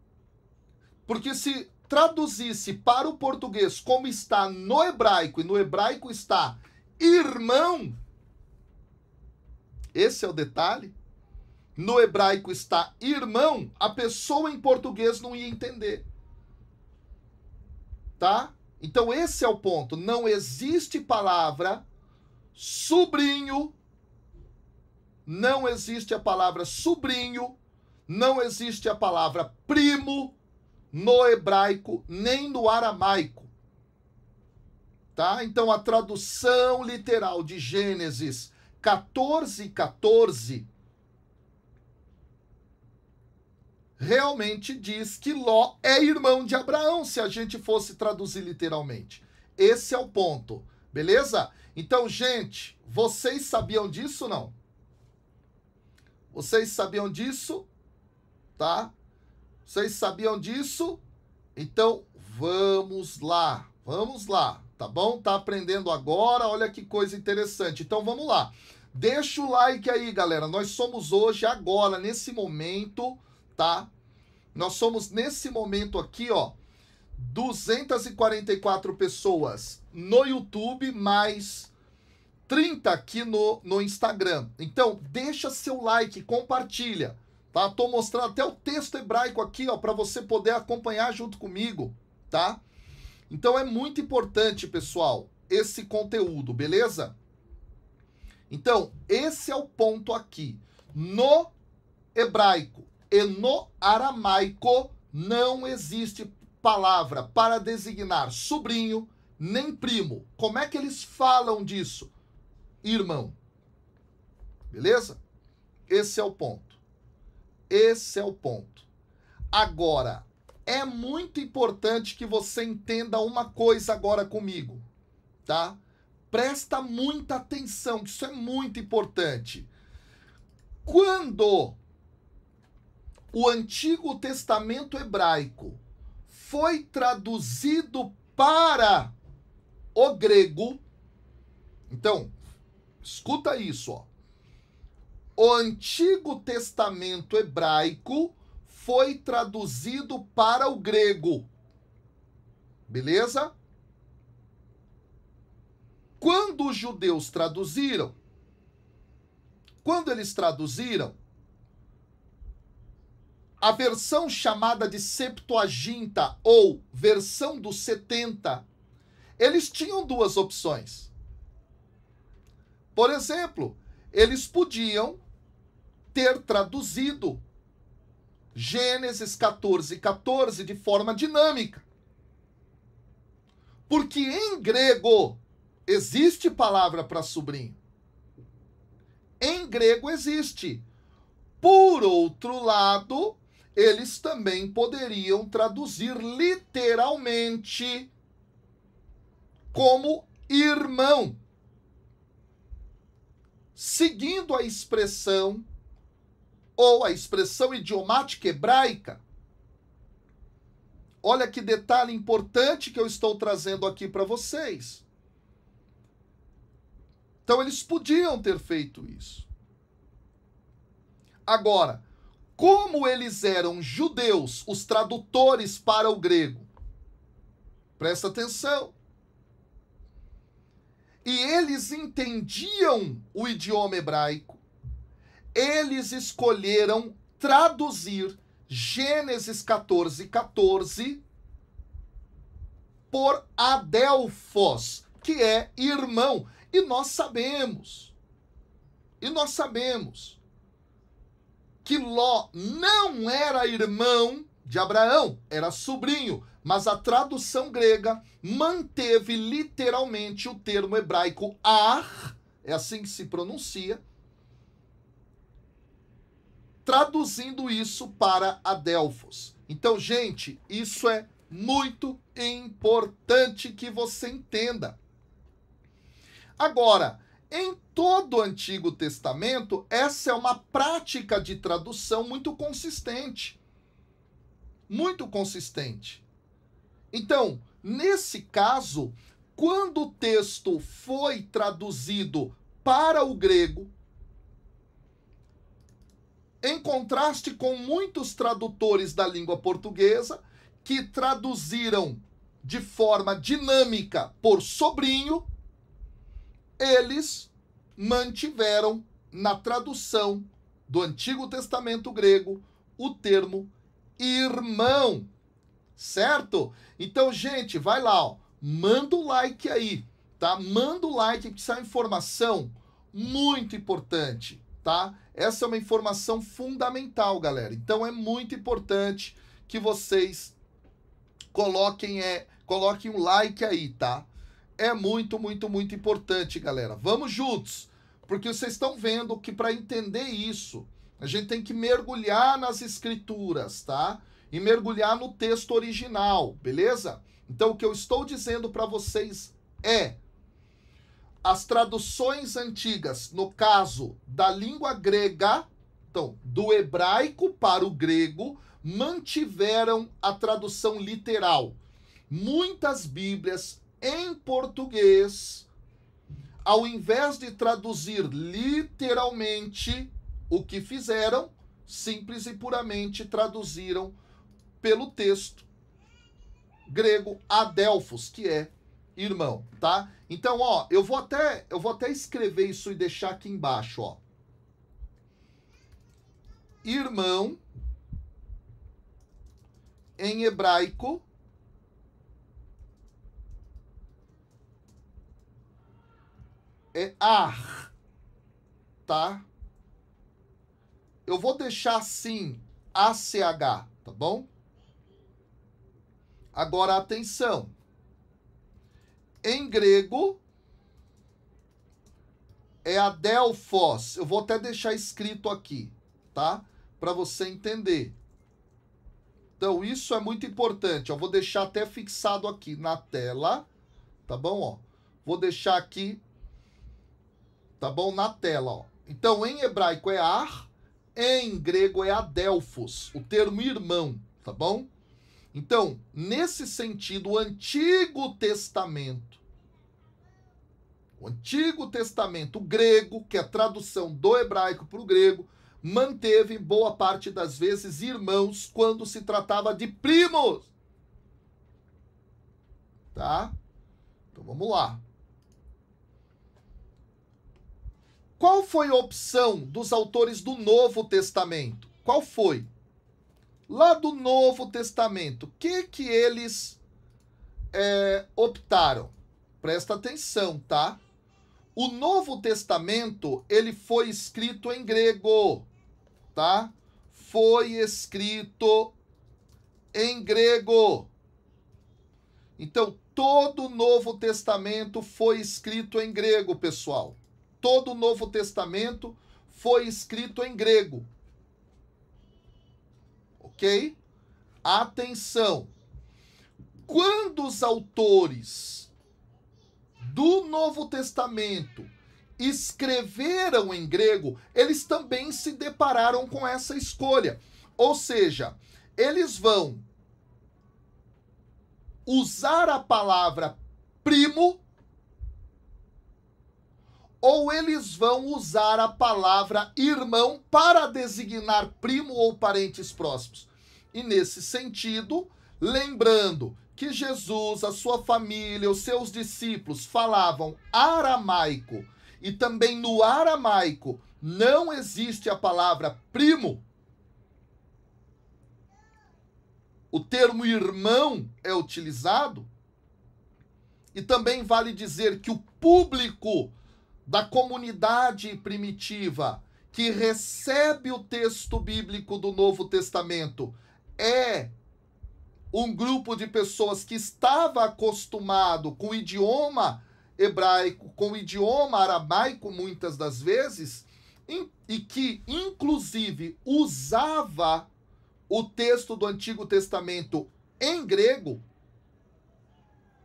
Porque se traduzisse para o português como está no hebraico, e no hebraico está irmão, esse é o detalhe. No hebraico está irmão, a pessoa em português não ia entender. Tá? Então esse é o ponto. Não existe palavra sobrinho, não existe a palavra sobrinho, não existe a palavra primo no hebraico nem no aramaico. Tá? Então a tradução literal de Gênesis 14, 14 realmente diz que Ló é irmão de Abraão, se a gente fosse traduzir literalmente. Esse é o ponto, beleza? Então, gente, vocês sabiam disso não? Vocês sabiam disso? Tá? Vocês sabiam disso? Então, vamos lá. Vamos lá, tá bom? Tá aprendendo agora. Olha que coisa interessante. Então, vamos lá. Deixa o like aí, galera. Nós somos hoje, agora, nesse momento, tá? Nós somos nesse momento aqui, ó, 244 pessoas no YouTube, mais 30 aqui no, no Instagram. Então, deixa seu like, compartilha, tá? Tô mostrando até o texto hebraico aqui, ó, para você poder acompanhar junto comigo, tá? Então é muito importante, pessoal, esse conteúdo, beleza? Então, esse é o ponto aqui. No hebraico, e no aramaico não existe palavra para designar sobrinho nem primo. Como é que eles falam disso? Irmão. Beleza? Esse é o ponto. Esse é o ponto. Agora, é muito importante que você entenda uma coisa agora comigo, tá? Presta muita atenção, isso é muito importante. Quando o Antigo Testamento hebraico foi traduzido para o grego. Então, escuta isso, ó. O Antigo Testamento hebraico foi traduzido para o grego. Beleza? Quando os judeus traduziram, quando eles traduziram, a versão chamada de Septuaginta ou versão dos 70, eles tinham duas opções. Por exemplo, eles podiam ter traduzido Gênesis 14, 14 de forma dinâmica. Porque em grego existe palavra para sobrinho. Em grego existe. Por outro lado, eles também poderiam traduzir literalmente como irmão, seguindo a expressão ou a expressão idiomática hebraica. Olha que detalhe importante que eu estou trazendo aqui para vocês. Então eles podiam ter feito isso. Agora, como eles eram judeus, os tradutores para o grego. Presta atenção. E eles entendiam o idioma hebraico. Eles escolheram traduzir Gênesis 14, 14 por Adelfos, que é irmão. E nós sabemos. E nós sabemos que Ló não era irmão de Abraão, era sobrinho, mas a tradução grega manteve literalmente o termo hebraico ar, é assim que se pronuncia, traduzindo isso para Adelfos. Então, gente, isso é muito importante que você entenda. Agora, em todo o Antigo Testamento, essa é uma prática de tradução muito consistente. Muito consistente. Então, nesse caso, quando o texto foi traduzido para o grego, em contraste com muitos tradutores da língua portuguesa que traduziram de forma dinâmica por sobrinho, eles mantiveram na tradução do Antigo Testamento grego o termo irmão, certo? Então, gente, vai lá, ó, manda o like aí, tá? Manda o like, que isso é uma informação muito importante, tá? Essa é uma informação fundamental, galera. Então, é muito importante que vocês coloquem, é, coloquem um like aí, tá? é muito, muito, muito importante, galera. Vamos juntos, porque vocês estão vendo que para entender isso, a gente tem que mergulhar nas escrituras, tá? E mergulhar no texto original, beleza? Então o que eu estou dizendo para vocês é as traduções antigas, no caso da língua grega, então, do hebraico para o grego, mantiveram a tradução literal. Muitas Bíblias em português, ao invés de traduzir literalmente o que fizeram, simples e puramente traduziram pelo texto grego Adelphos, que é irmão, tá? Então, ó, eu vou até eu vou até escrever isso e deixar aqui embaixo, ó. Irmão em hebraico é ar, tá? Eu vou deixar assim, ACH, tá bom? Agora, atenção. Em grego, é Adelphos. Eu vou até deixar escrito aqui, tá? Para você entender. Então, isso é muito importante. Eu vou deixar até fixado aqui na tela, tá bom? Ó, vou deixar aqui tá bom? Na tela, ó. Então, em hebraico é ar, em grego é adelphos, o termo irmão, tá bom? Então, nesse sentido, o Antigo Testamento, o Antigo Testamento grego, que é a tradução do hebraico para o grego, manteve boa parte das vezes irmãos quando se tratava de primos. Tá? Então vamos lá. Qual foi a opção dos autores do Novo Testamento? Qual foi? Lá do Novo Testamento, o que, que eles é, optaram? Presta atenção, tá? O Novo Testamento, ele foi escrito em grego, tá? Foi escrito em grego. Então, todo o Novo Testamento foi escrito em grego, pessoal todo o Novo Testamento foi escrito em grego. Ok? Atenção! Quando os autores do Novo Testamento escreveram em grego, eles também se depararam com essa escolha. Ou seja, eles vão usar a palavra primo ou eles vão usar a palavra irmão para designar primo ou parentes próximos. E nesse sentido, lembrando que Jesus, a sua família, os seus discípulos falavam aramaico e também no aramaico não existe a palavra primo. O termo irmão é utilizado. E também vale dizer que o público da comunidade primitiva que recebe o texto bíblico do Novo Testamento é um grupo de pessoas que estava acostumado com o idioma hebraico, com o idioma aramaico muitas das vezes, e que inclusive usava o texto do Antigo Testamento em grego,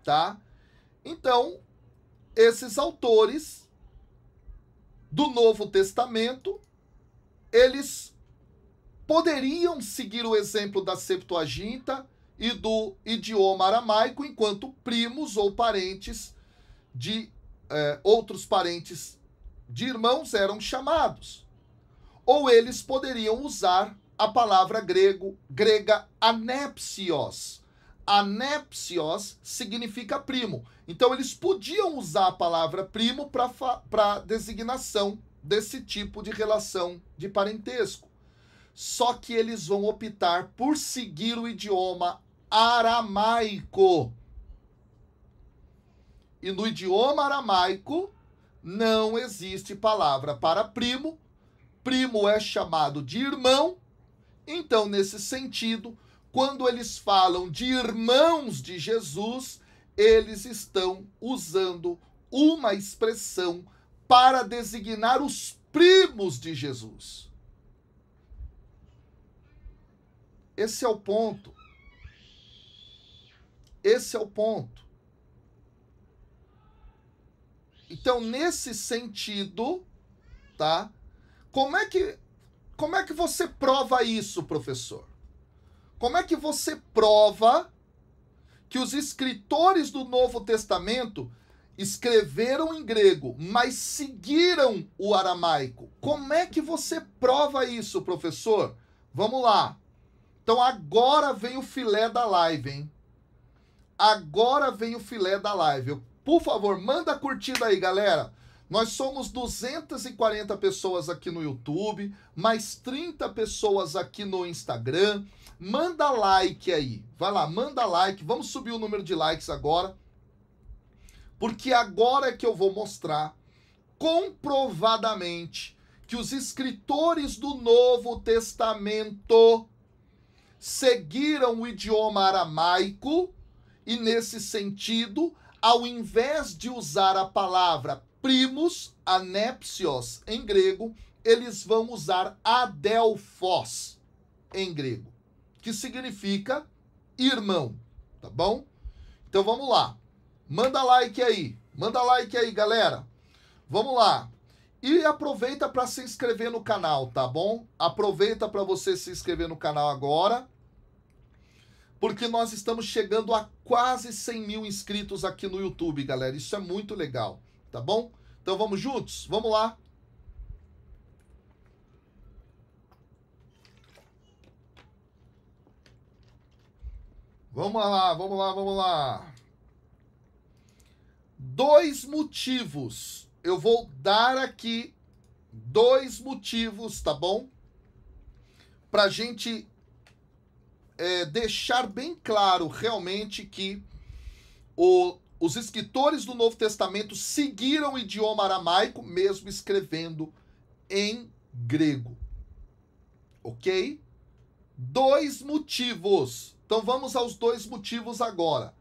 tá? Então, esses autores do Novo Testamento, eles poderiam seguir o exemplo da Septuaginta e do idioma aramaico enquanto primos ou parentes de é, outros parentes de irmãos eram chamados. Ou eles poderiam usar a palavra grego, grega anepsios, Anepsios significa primo. Então eles podiam usar a palavra primo para designação desse tipo de relação de parentesco. Só que eles vão optar por seguir o idioma aramaico. E no idioma aramaico não existe palavra para primo. Primo é chamado de irmão. Então, nesse sentido, quando eles falam de irmãos de Jesus, eles estão usando uma expressão para designar os primos de Jesus. Esse é o ponto. Esse é o ponto. Então, nesse sentido, tá? Como é que como é que você prova isso, professor? Como é que você prova que os escritores do Novo Testamento escreveram em grego, mas seguiram o aramaico? Como é que você prova isso, professor? Vamos lá. Então agora vem o filé da live, hein? Agora vem o filé da live. Eu, por favor, manda curtida aí, galera. Nós somos 240 pessoas aqui no YouTube, mais 30 pessoas aqui no Instagram, Manda like aí. Vai lá, manda like. Vamos subir o número de likes agora. Porque agora é que eu vou mostrar comprovadamente que os escritores do Novo Testamento seguiram o idioma aramaico e nesse sentido, ao invés de usar a palavra primos, anepsios em grego, eles vão usar adelphos em grego que significa irmão, tá bom? Então vamos lá. Manda like aí. Manda like aí, galera. Vamos lá. E aproveita para se inscrever no canal, tá bom? Aproveita para você se inscrever no canal agora. Porque nós estamos chegando a quase 100 mil inscritos aqui no YouTube, galera. Isso é muito legal, tá bom? Então vamos juntos? Vamos lá. Vamos lá, vamos lá, vamos lá. Dois motivos. Eu vou dar aqui dois motivos, tá bom? Pra gente é, deixar bem claro realmente que o, os escritores do Novo Testamento seguiram o idioma aramaico, mesmo escrevendo em grego. Ok? Dois motivos. Então vamos aos dois motivos agora.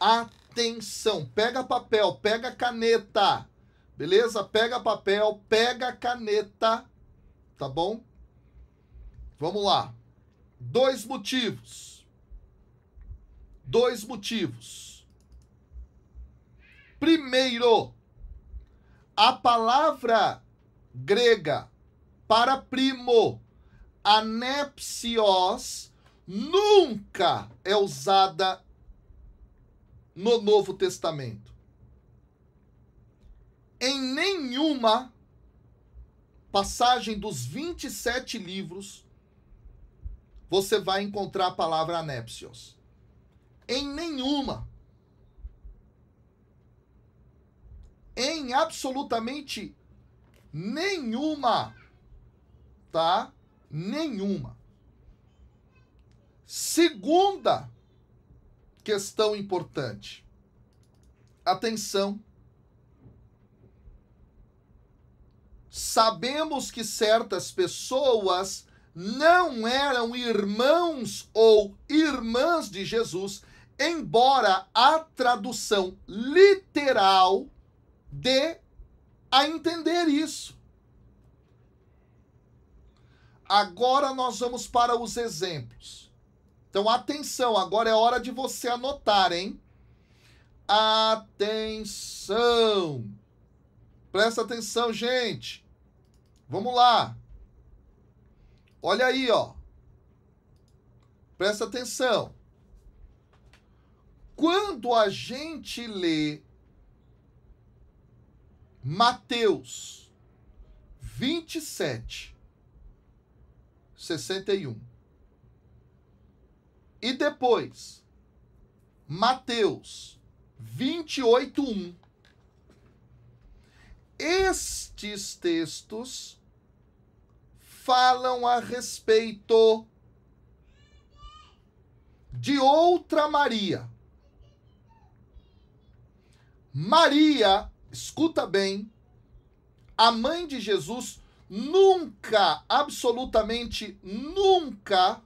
Atenção, pega papel, pega caneta. Beleza? Pega papel, pega caneta, tá bom? Vamos lá. Dois motivos. Dois motivos. Primeiro, a palavra grega para primo anepsios nunca é usada no Novo Testamento. Em nenhuma passagem dos 27 livros você vai encontrar a palavra anepsios. Em nenhuma. Em absolutamente nenhuma. Tá? nenhuma. Segunda questão importante. Atenção. Sabemos que certas pessoas não eram irmãos ou irmãs de Jesus, embora a tradução literal dê a entender isso. Agora nós vamos para os exemplos. Então, atenção, agora é hora de você anotar, hein? Atenção! Presta atenção, gente. Vamos lá. Olha aí, ó. Presta atenção. Quando a gente lê Mateus 27, 61. E depois, Mateus 28, 1. Estes textos falam a respeito de outra Maria. Maria, escuta bem, a mãe de Jesus Nunca, absolutamente nunca,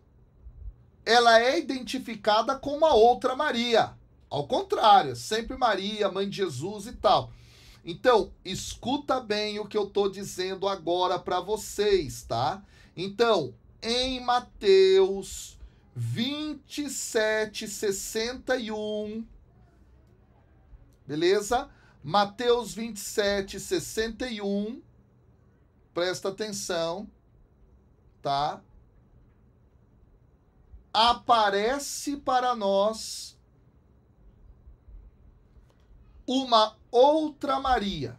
ela é identificada com uma outra Maria. Ao contrário, é sempre Maria, mãe de Jesus e tal. Então, escuta bem o que eu tô dizendo agora para vocês, tá? Então, em Mateus 27, 61. Beleza? Mateus 27, 61. Presta atenção, tá? Aparece para nós uma outra Maria.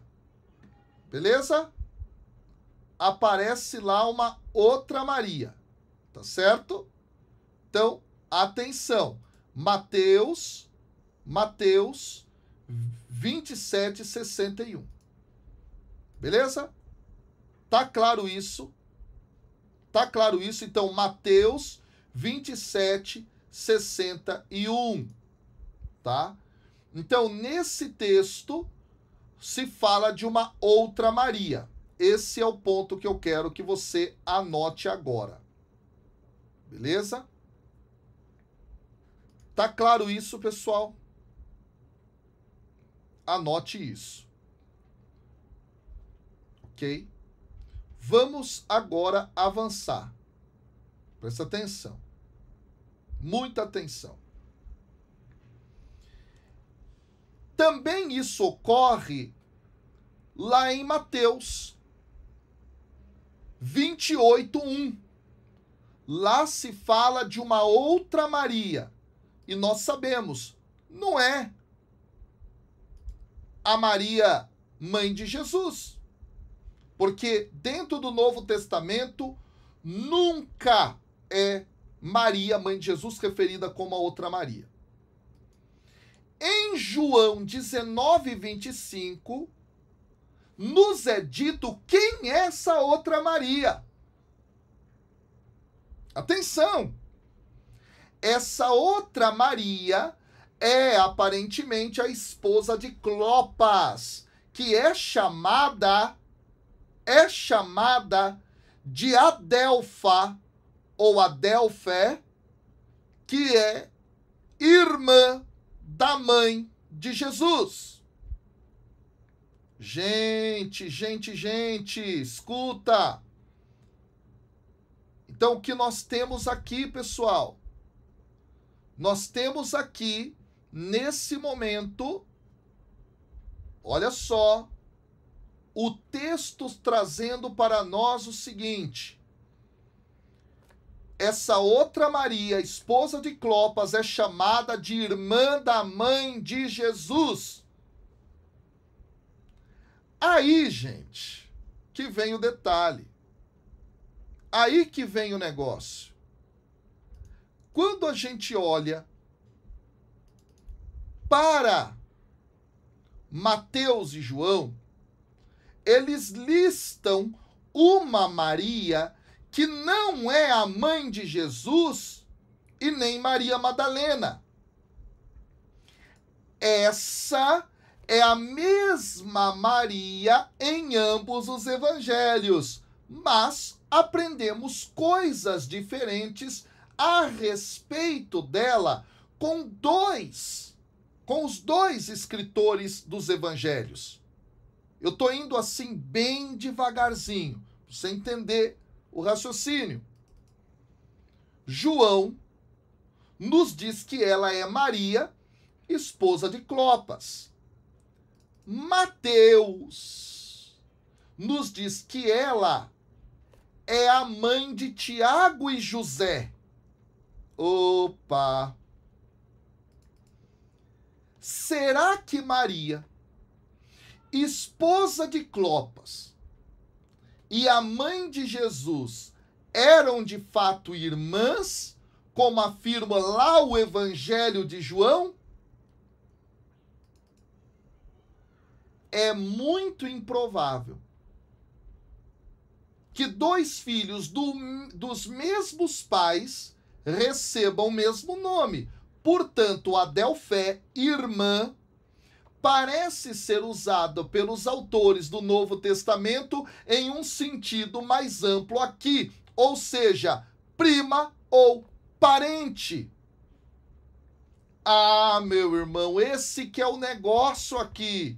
Beleza? Aparece lá uma outra Maria. Tá certo? Então, atenção. Mateus, Mateus 27, 61. Beleza? Tá claro isso? Tá claro isso? Então, Mateus 27, 61. Tá? Então, nesse texto, se fala de uma outra Maria. Esse é o ponto que eu quero que você anote agora. Beleza? Tá claro isso, pessoal? Anote isso. Ok? Vamos agora avançar. Presta atenção. Muita atenção. Também isso ocorre lá em Mateus 28:1. Lá se fala de uma outra Maria. E nós sabemos, não é a Maria, mãe de Jesus. Porque dentro do Novo Testamento nunca é Maria, mãe de Jesus, referida como a outra Maria. Em João 19, 25, nos é dito quem é essa outra Maria. Atenção! Essa outra Maria é aparentemente a esposa de Clopas, que é chamada é chamada de Adelfa ou Adelfé, que é irmã da mãe de Jesus. Gente, gente, gente, escuta. Então, o que nós temos aqui, pessoal? Nós temos aqui, nesse momento, olha só, o texto trazendo para nós o seguinte: essa outra Maria, esposa de Clopas, é chamada de irmã da mãe de Jesus. Aí, gente, que vem o detalhe. Aí que vem o negócio. Quando a gente olha para Mateus e João, eles listam uma Maria que não é a mãe de Jesus e nem Maria Madalena. Essa é a mesma Maria em ambos os evangelhos, mas aprendemos coisas diferentes a respeito dela com dois, com os dois escritores dos evangelhos. Eu tô indo assim bem devagarzinho, pra você entender o raciocínio. João nos diz que ela é Maria, esposa de Clopas. Mateus nos diz que ela é a mãe de Tiago e José. Opa! Será que Maria esposa de Clopas e a mãe de Jesus eram de fato irmãs, como afirma lá o Evangelho de João? É muito improvável que dois filhos do, dos mesmos pais recebam o mesmo nome. Portanto, a Delfé, irmã parece ser usado pelos autores do Novo Testamento em um sentido mais amplo aqui, ou seja, prima ou parente. Ah, meu irmão, esse que é o negócio aqui.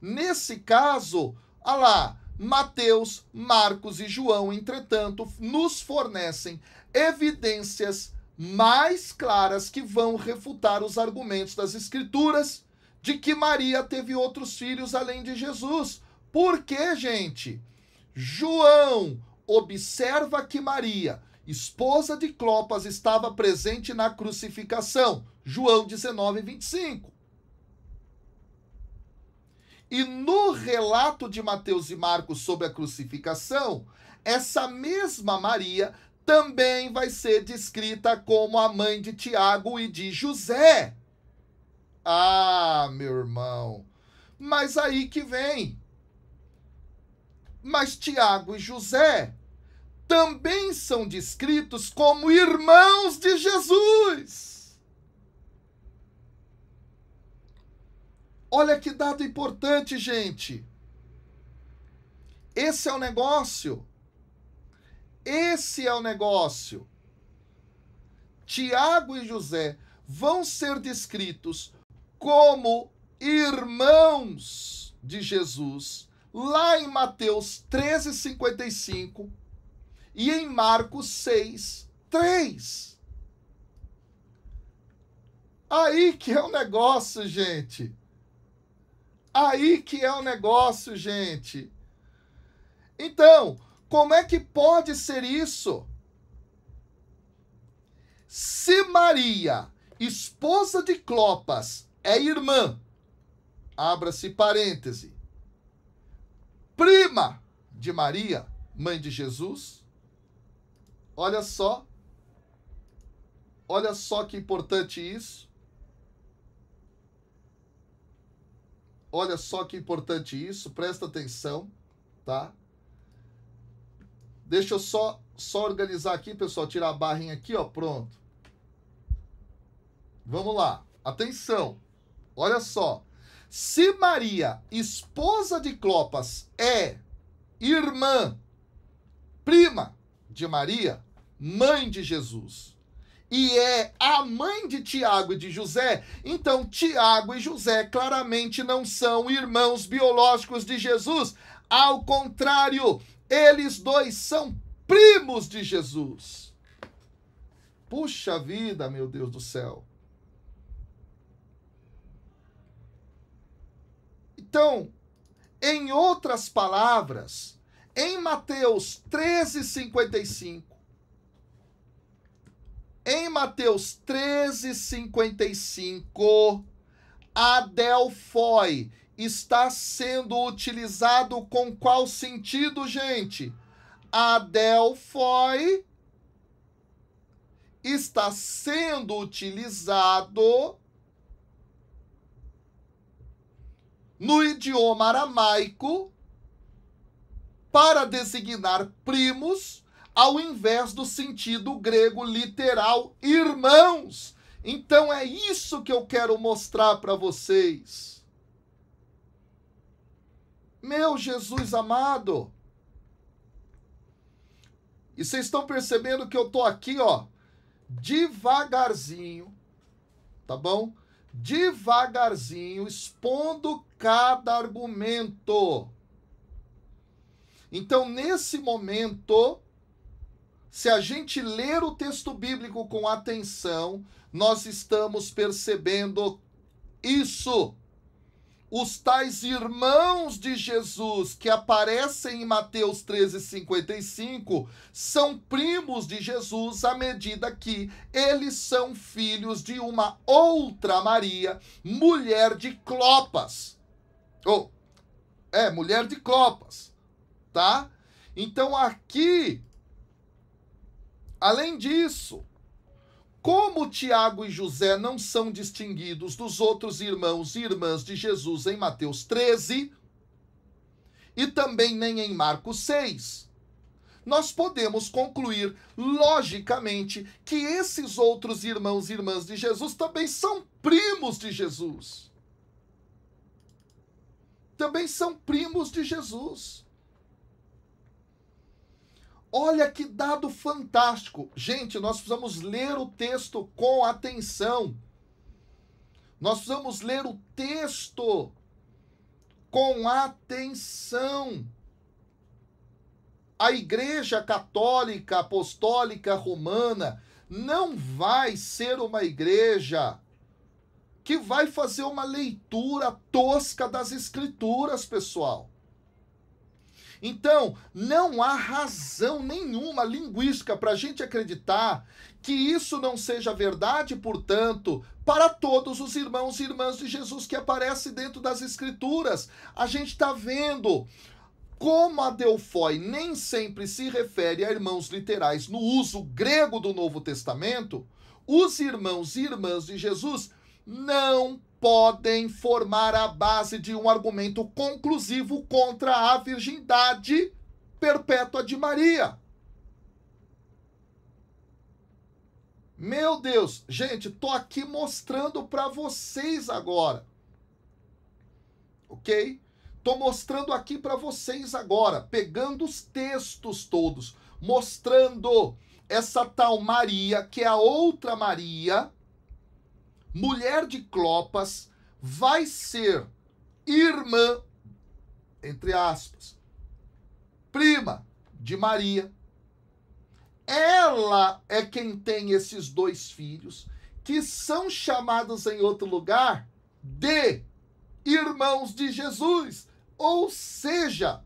Nesse caso, olha lá, Mateus, Marcos e João, entretanto, nos fornecem evidências mais claras que vão refutar os argumentos das Escrituras de que Maria teve outros filhos além de Jesus. Por quê, gente? João observa que Maria, esposa de Clopas, estava presente na crucificação. João 19, 25. E no relato de Mateus e Marcos sobre a crucificação, essa mesma Maria também vai ser descrita como a mãe de Tiago e de José. Ah, meu irmão. Mas aí que vem. Mas Tiago e José também são descritos como irmãos de Jesus. Olha que dado importante, gente. Esse é o negócio. Esse é o negócio. Tiago e José vão ser descritos como irmãos de Jesus, lá em Mateus 13:55 e em Marcos 6:3. Aí que é o negócio, gente. Aí que é o negócio, gente. Então, como é que pode ser isso? Se Maria, esposa de Clopas, é irmã. Abra-se parêntese. Prima de Maria, mãe de Jesus. Olha só. Olha só que importante isso. Olha só que importante isso, presta atenção, tá? Deixa eu só só organizar aqui, pessoal, tirar a barrinha aqui, ó, pronto. Vamos lá. Atenção. Olha só. Se Maria, esposa de Clopas, é irmã, prima de Maria, mãe de Jesus, e é a mãe de Tiago e de José, então Tiago e José claramente não são irmãos biológicos de Jesus. Ao contrário, eles dois são primos de Jesus. Puxa vida, meu Deus do céu. Então, em outras palavras, em Mateus 13, 55, em Mateus 13, 55, Adelfoi está sendo utilizado com qual sentido, gente? Adelfoi está sendo utilizado no idioma aramaico para designar primos, ao invés do sentido grego literal irmãos. Então é isso que eu quero mostrar para vocês. Meu Jesus amado. E vocês estão percebendo que eu tô aqui, ó, devagarzinho, tá bom? devagarzinho, expondo cada argumento. Então, nesse momento, se a gente ler o texto bíblico com atenção, nós estamos percebendo isso os tais irmãos de Jesus que aparecem em Mateus 13, 55, são primos de Jesus à medida que eles são filhos de uma outra Maria, mulher de Clopas. Ou, oh, é, mulher de Clopas, tá? Então aqui, além disso, como Tiago e José não são distinguidos dos outros irmãos e irmãs de Jesus em Mateus 13 e também nem em Marcos 6, nós podemos concluir logicamente que esses outros irmãos e irmãs de Jesus também são primos de Jesus. Também são primos de Jesus. Olha que dado fantástico. Gente, nós precisamos ler o texto com atenção. Nós precisamos ler o texto com atenção. A Igreja Católica Apostólica Romana não vai ser uma igreja que vai fazer uma leitura tosca das Escrituras, pessoal. Então, não há razão nenhuma linguística para a gente acreditar que isso não seja verdade, portanto, para todos os irmãos e irmãs de Jesus que aparece dentro das Escrituras. A gente está vendo como a Delfoi nem sempre se refere a irmãos literais no uso grego do Novo Testamento, os irmãos e irmãs de Jesus não podem formar a base de um argumento conclusivo contra a virgindade perpétua de Maria. Meu Deus, gente, tô aqui mostrando para vocês agora. OK? Tô mostrando aqui para vocês agora, pegando os textos todos, mostrando essa tal Maria, que é a outra Maria, mulher de Clopas, vai ser irmã, entre aspas, prima de Maria. Ela é quem tem esses dois filhos, que são chamados em outro lugar de irmãos de Jesus. Ou seja,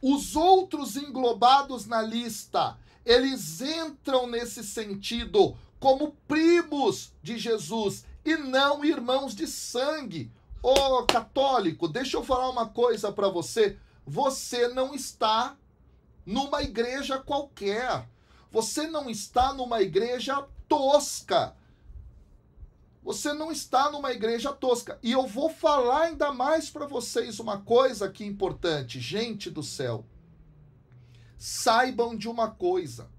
os outros englobados na lista, eles entram nesse sentido como primos de Jesus e não irmãos de sangue. Ô oh, católico, deixa eu falar uma coisa para você. Você não está numa igreja qualquer. Você não está numa igreja tosca. Você não está numa igreja tosca. E eu vou falar ainda mais para vocês uma coisa que é importante, gente do céu. Saibam de uma coisa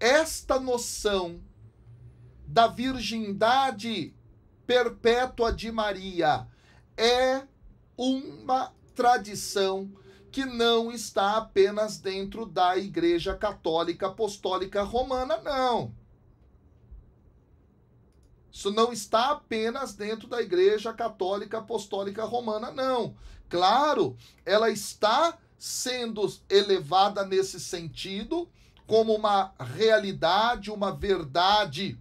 esta noção da virgindade perpétua de Maria é uma tradição que não está apenas dentro da Igreja Católica Apostólica Romana, não. Isso não está apenas dentro da Igreja Católica Apostólica Romana, não. Claro, ela está sendo elevada nesse sentido como uma realidade, uma verdade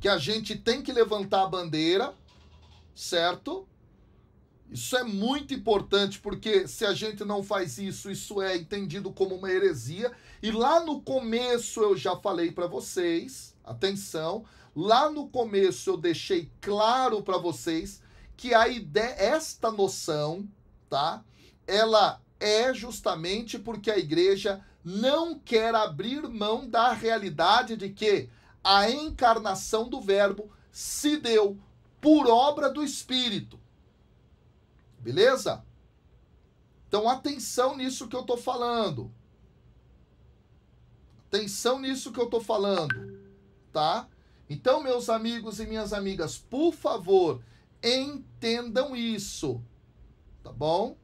que a gente tem que levantar a bandeira, certo? Isso é muito importante porque se a gente não faz isso, isso é entendido como uma heresia. E lá no começo eu já falei para vocês, atenção, lá no começo eu deixei claro para vocês que a ideia, esta noção, tá? Ela é justamente porque a igreja não quer abrir mão da realidade de que a encarnação do Verbo se deu por obra do Espírito. Beleza? Então, atenção nisso que eu estou falando. Atenção nisso que eu estou falando, tá? Então, meus amigos e minhas amigas, por favor, entendam isso, tá bom?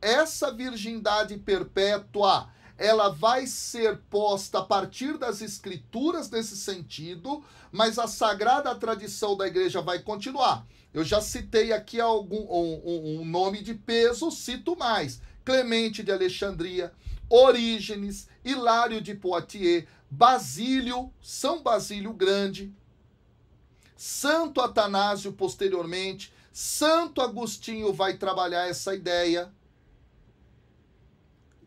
Essa virgindade perpétua ela vai ser posta a partir das escrituras nesse sentido, mas a sagrada tradição da igreja vai continuar. Eu já citei aqui algum um, um nome de peso, cito mais: Clemente de Alexandria, Orígenes, Hilário de Poitiers, Basílio, São Basílio Grande, Santo Atanásio posteriormente, Santo Agostinho vai trabalhar essa ideia.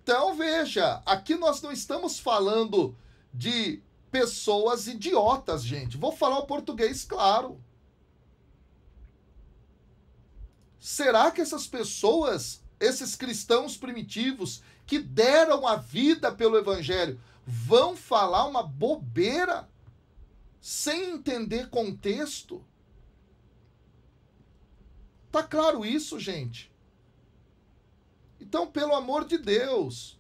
Então veja, aqui nós não estamos falando de pessoas idiotas, gente. Vou falar o português claro. Será que essas pessoas, esses cristãos primitivos que deram a vida pelo evangelho, vão falar uma bobeira sem entender contexto? Tá claro isso, gente? Então, pelo amor de Deus,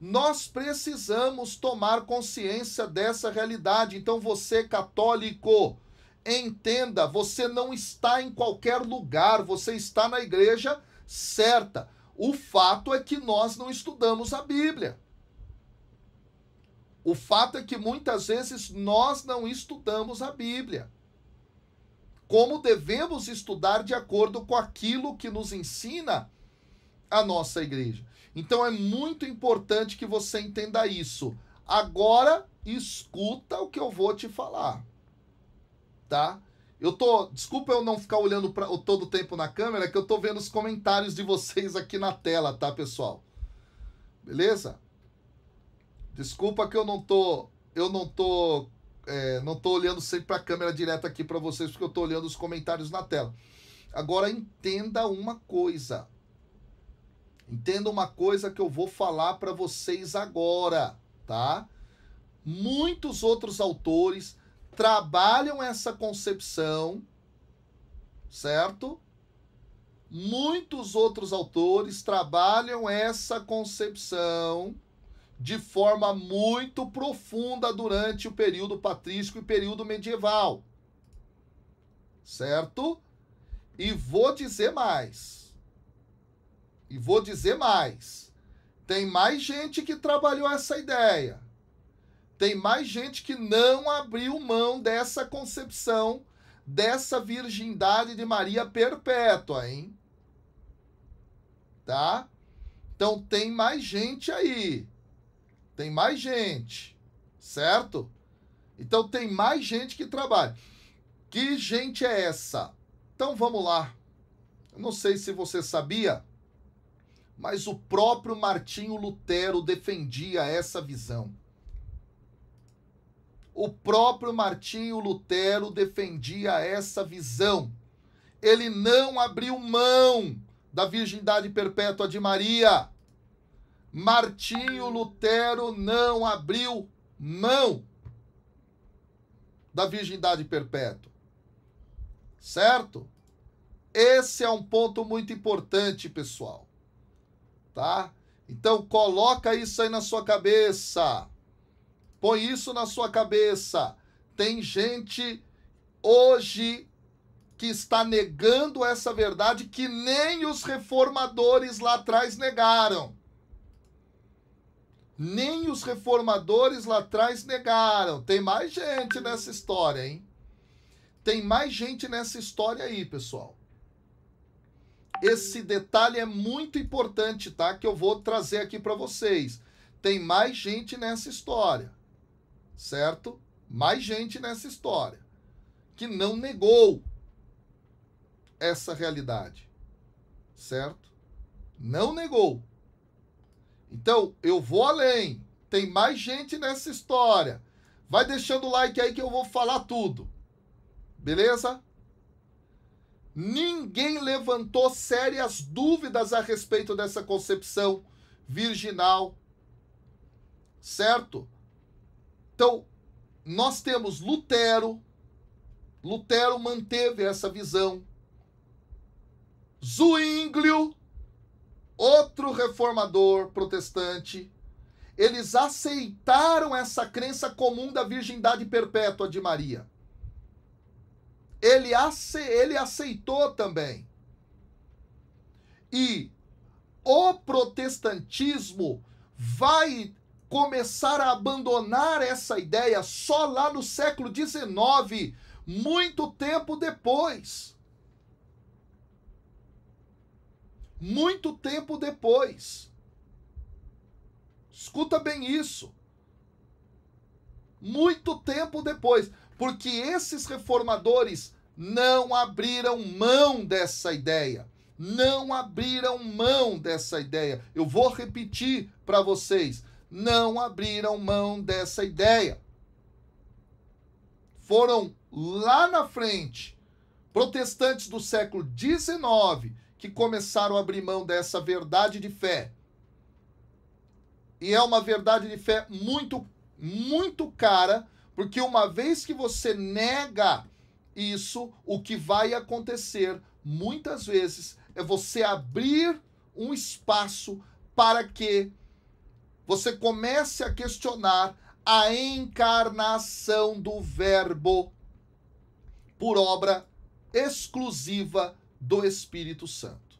nós precisamos tomar consciência dessa realidade. Então, você católico, entenda, você não está em qualquer lugar, você está na igreja certa. O fato é que nós não estudamos a Bíblia. O fato é que muitas vezes nós não estudamos a Bíblia. Como devemos estudar de acordo com aquilo que nos ensina a nossa igreja. Então é muito importante que você entenda isso. Agora escuta o que eu vou te falar. Tá? Eu tô, desculpa eu não ficar olhando pra, todo o tempo na câmera, que eu tô vendo os comentários de vocês aqui na tela, tá, pessoal? Beleza? Desculpa que eu não tô, eu não tô, é, não tô olhando sempre para a câmera direto aqui para vocês, porque eu tô olhando os comentários na tela. Agora entenda uma coisa. Entenda uma coisa que eu vou falar para vocês agora, tá? Muitos outros autores trabalham essa concepção, certo? Muitos outros autores trabalham essa concepção de forma muito profunda durante o período patrístico e período medieval. Certo? E vou dizer mais e vou dizer mais: tem mais gente que trabalhou essa ideia. Tem mais gente que não abriu mão dessa concepção, dessa virgindade de Maria perpétua, hein? Tá? Então tem mais gente aí. Tem mais gente, certo? Então tem mais gente que trabalha. Que gente é essa? Então vamos lá. Eu não sei se você sabia, mas o próprio Martinho Lutero defendia essa visão. O próprio Martinho Lutero defendia essa visão. Ele não abriu mão da virgindade perpétua de Maria. Martinho Lutero não abriu mão da virgindade perpétua. Certo? Esse é um ponto muito importante, pessoal tá? Então coloca isso aí na sua cabeça. Põe isso na sua cabeça. Tem gente hoje que está negando essa verdade que nem os reformadores lá atrás negaram. Nem os reformadores lá atrás negaram. Tem mais gente nessa história, hein? Tem mais gente nessa história aí, pessoal. Esse detalhe é muito importante, tá? Que eu vou trazer aqui para vocês. Tem mais gente nessa história, certo? Mais gente nessa história que não negou essa realidade, certo? Não negou. Então, eu vou além. Tem mais gente nessa história. Vai deixando o like aí que eu vou falar tudo. Beleza? Ninguém levantou sérias dúvidas a respeito dessa concepção virginal, certo? Então, nós temos Lutero, Lutero manteve essa visão. Zuínglio, outro reformador protestante, eles aceitaram essa crença comum da virgindade perpétua de Maria ele, ace, ele aceitou também. E o protestantismo vai começar a abandonar essa ideia só lá no século XIX, muito tempo depois. Muito tempo depois. Escuta bem isso. Muito tempo depois porque esses reformadores não abriram mão dessa ideia. Não abriram mão dessa ideia. Eu vou repetir para vocês. Não abriram mão dessa ideia. Foram lá na frente protestantes do século XIX que começaram a abrir mão dessa verdade de fé. E é uma verdade de fé muito, muito cara porque uma vez que você nega isso, o que vai acontecer muitas vezes é você abrir um espaço para que você comece a questionar a encarnação do Verbo por obra exclusiva do Espírito Santo.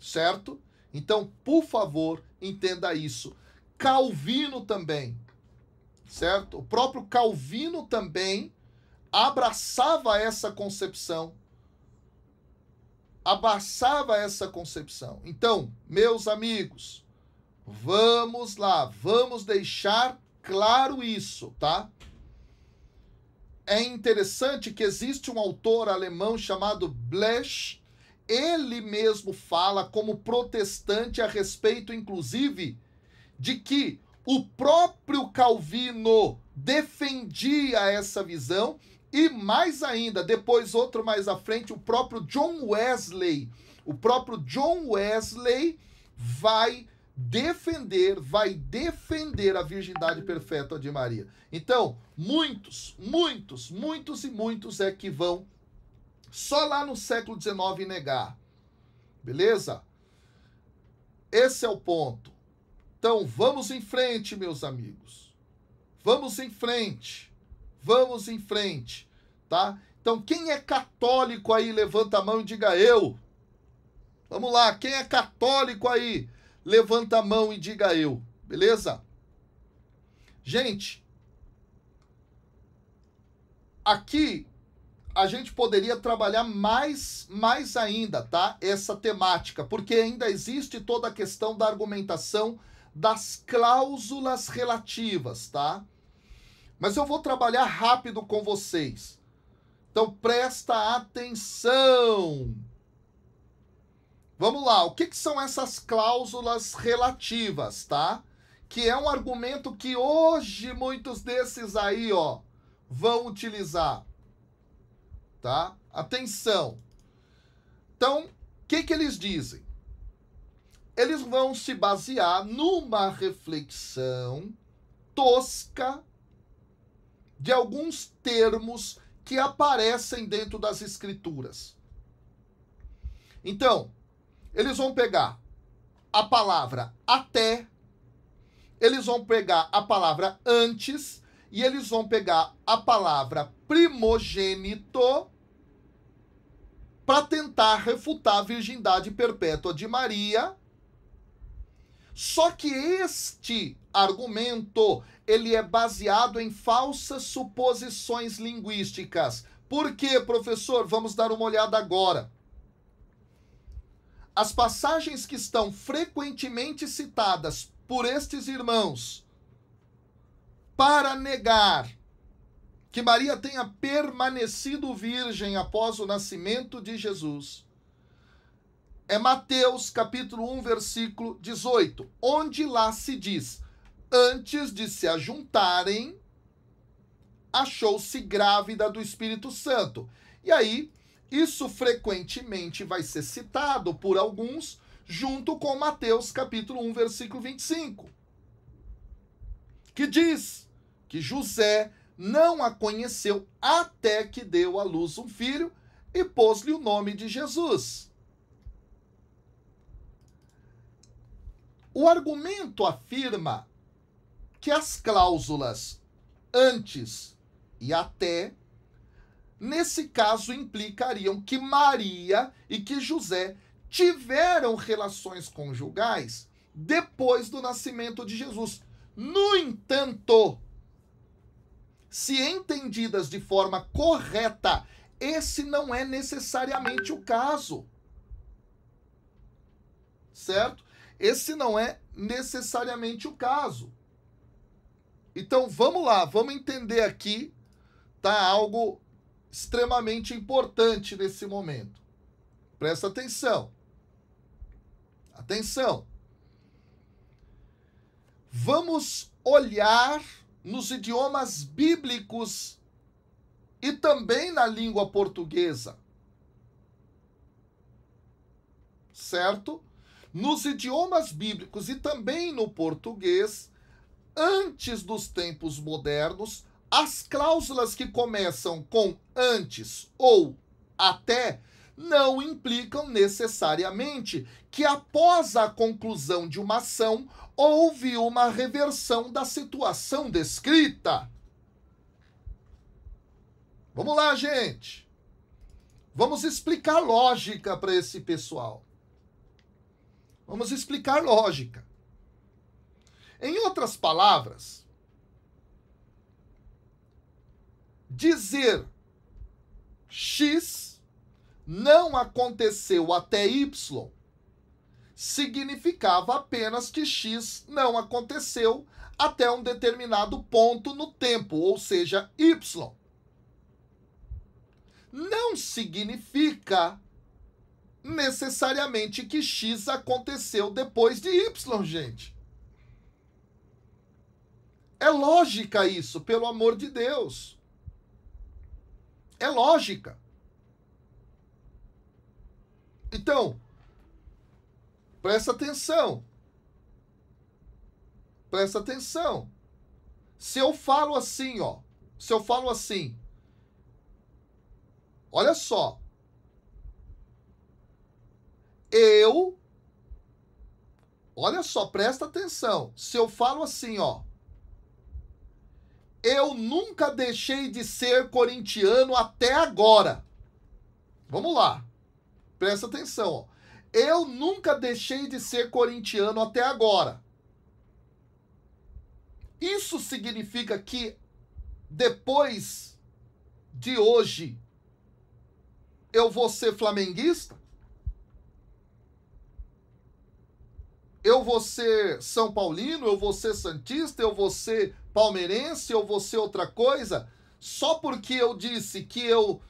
Certo? Então, por favor, entenda isso. Calvino também certo? O próprio Calvino também abraçava essa concepção. Abraçava essa concepção. Então, meus amigos, vamos lá, vamos deixar claro isso, tá? É interessante que existe um autor alemão chamado Blech, ele mesmo fala como protestante a respeito, inclusive, de que o próprio Calvino defendia essa visão e mais ainda, depois outro mais à frente, o próprio John Wesley, o próprio John Wesley vai defender, vai defender a virgindade perfeita de Maria. Então, muitos, muitos, muitos e muitos é que vão só lá no século XIX negar. Beleza? Esse é o ponto. Então vamos em frente, meus amigos. Vamos em frente. Vamos em frente, tá? Então quem é católico aí levanta a mão e diga eu. Vamos lá, quem é católico aí levanta a mão e diga eu, beleza? Gente, aqui a gente poderia trabalhar mais, mais ainda, tá? Essa temática, porque ainda existe toda a questão da argumentação das cláusulas relativas, tá? Mas eu vou trabalhar rápido com vocês. Então presta atenção. Vamos lá, o que, que são essas cláusulas relativas, tá? Que é um argumento que hoje muitos desses aí, ó, vão utilizar. Tá? Atenção. Então, o que, que eles dizem? eles vão se basear numa reflexão tosca de alguns termos que aparecem dentro das escrituras. Então, eles vão pegar a palavra até, eles vão pegar a palavra antes e eles vão pegar a palavra primogênito para tentar refutar a virgindade perpétua de Maria só que este argumento, ele é baseado em falsas suposições linguísticas. Por quê, professor? Vamos dar uma olhada agora. As passagens que estão frequentemente citadas por estes irmãos para negar que Maria tenha permanecido virgem após o nascimento de Jesus é Mateus capítulo 1, versículo 18, onde lá se diz: Antes de se ajuntarem, achou-se grávida do Espírito Santo. E aí, isso frequentemente vai ser citado por alguns, junto com Mateus capítulo 1, versículo 25, que diz que José não a conheceu até que deu à luz um filho e pôs-lhe o nome de Jesus. O argumento afirma que as cláusulas antes e até, nesse caso, implicariam que Maria e que José tiveram relações conjugais depois do nascimento de Jesus. No entanto, se entendidas de forma correta, esse não é necessariamente o caso. Certo? Esse não é necessariamente o caso. Então vamos lá, vamos entender aqui tá algo extremamente importante nesse momento. Presta atenção. Atenção. Vamos olhar nos idiomas bíblicos e também na língua portuguesa. Certo? nos idiomas bíblicos e também no português, antes dos tempos modernos, as cláusulas que começam com antes ou até não implicam necessariamente que após a conclusão de uma ação houve uma reversão da situação descrita. Vamos lá, gente. Vamos explicar lógica para esse pessoal. Vamos explicar lógica. Em outras palavras, dizer X não aconteceu até Y significava apenas que X não aconteceu até um determinado ponto no tempo, ou seja, Y. Não significa necessariamente que X aconteceu depois de Y, gente. É lógica isso, pelo amor de Deus. É lógica. Então, presta atenção. Presta atenção. Se eu falo assim, ó, se eu falo assim, olha só, eu. Olha só, presta atenção. Se eu falo assim, ó. Eu nunca deixei de ser corintiano até agora. Vamos lá. Presta atenção, ó. Eu nunca deixei de ser corintiano até agora. Isso significa que depois de hoje eu vou ser flamenguista? eu vou ser São Paulino, eu vou ser Santista, eu vou ser palmeirense, eu vou ser outra coisa, só porque eu disse que eu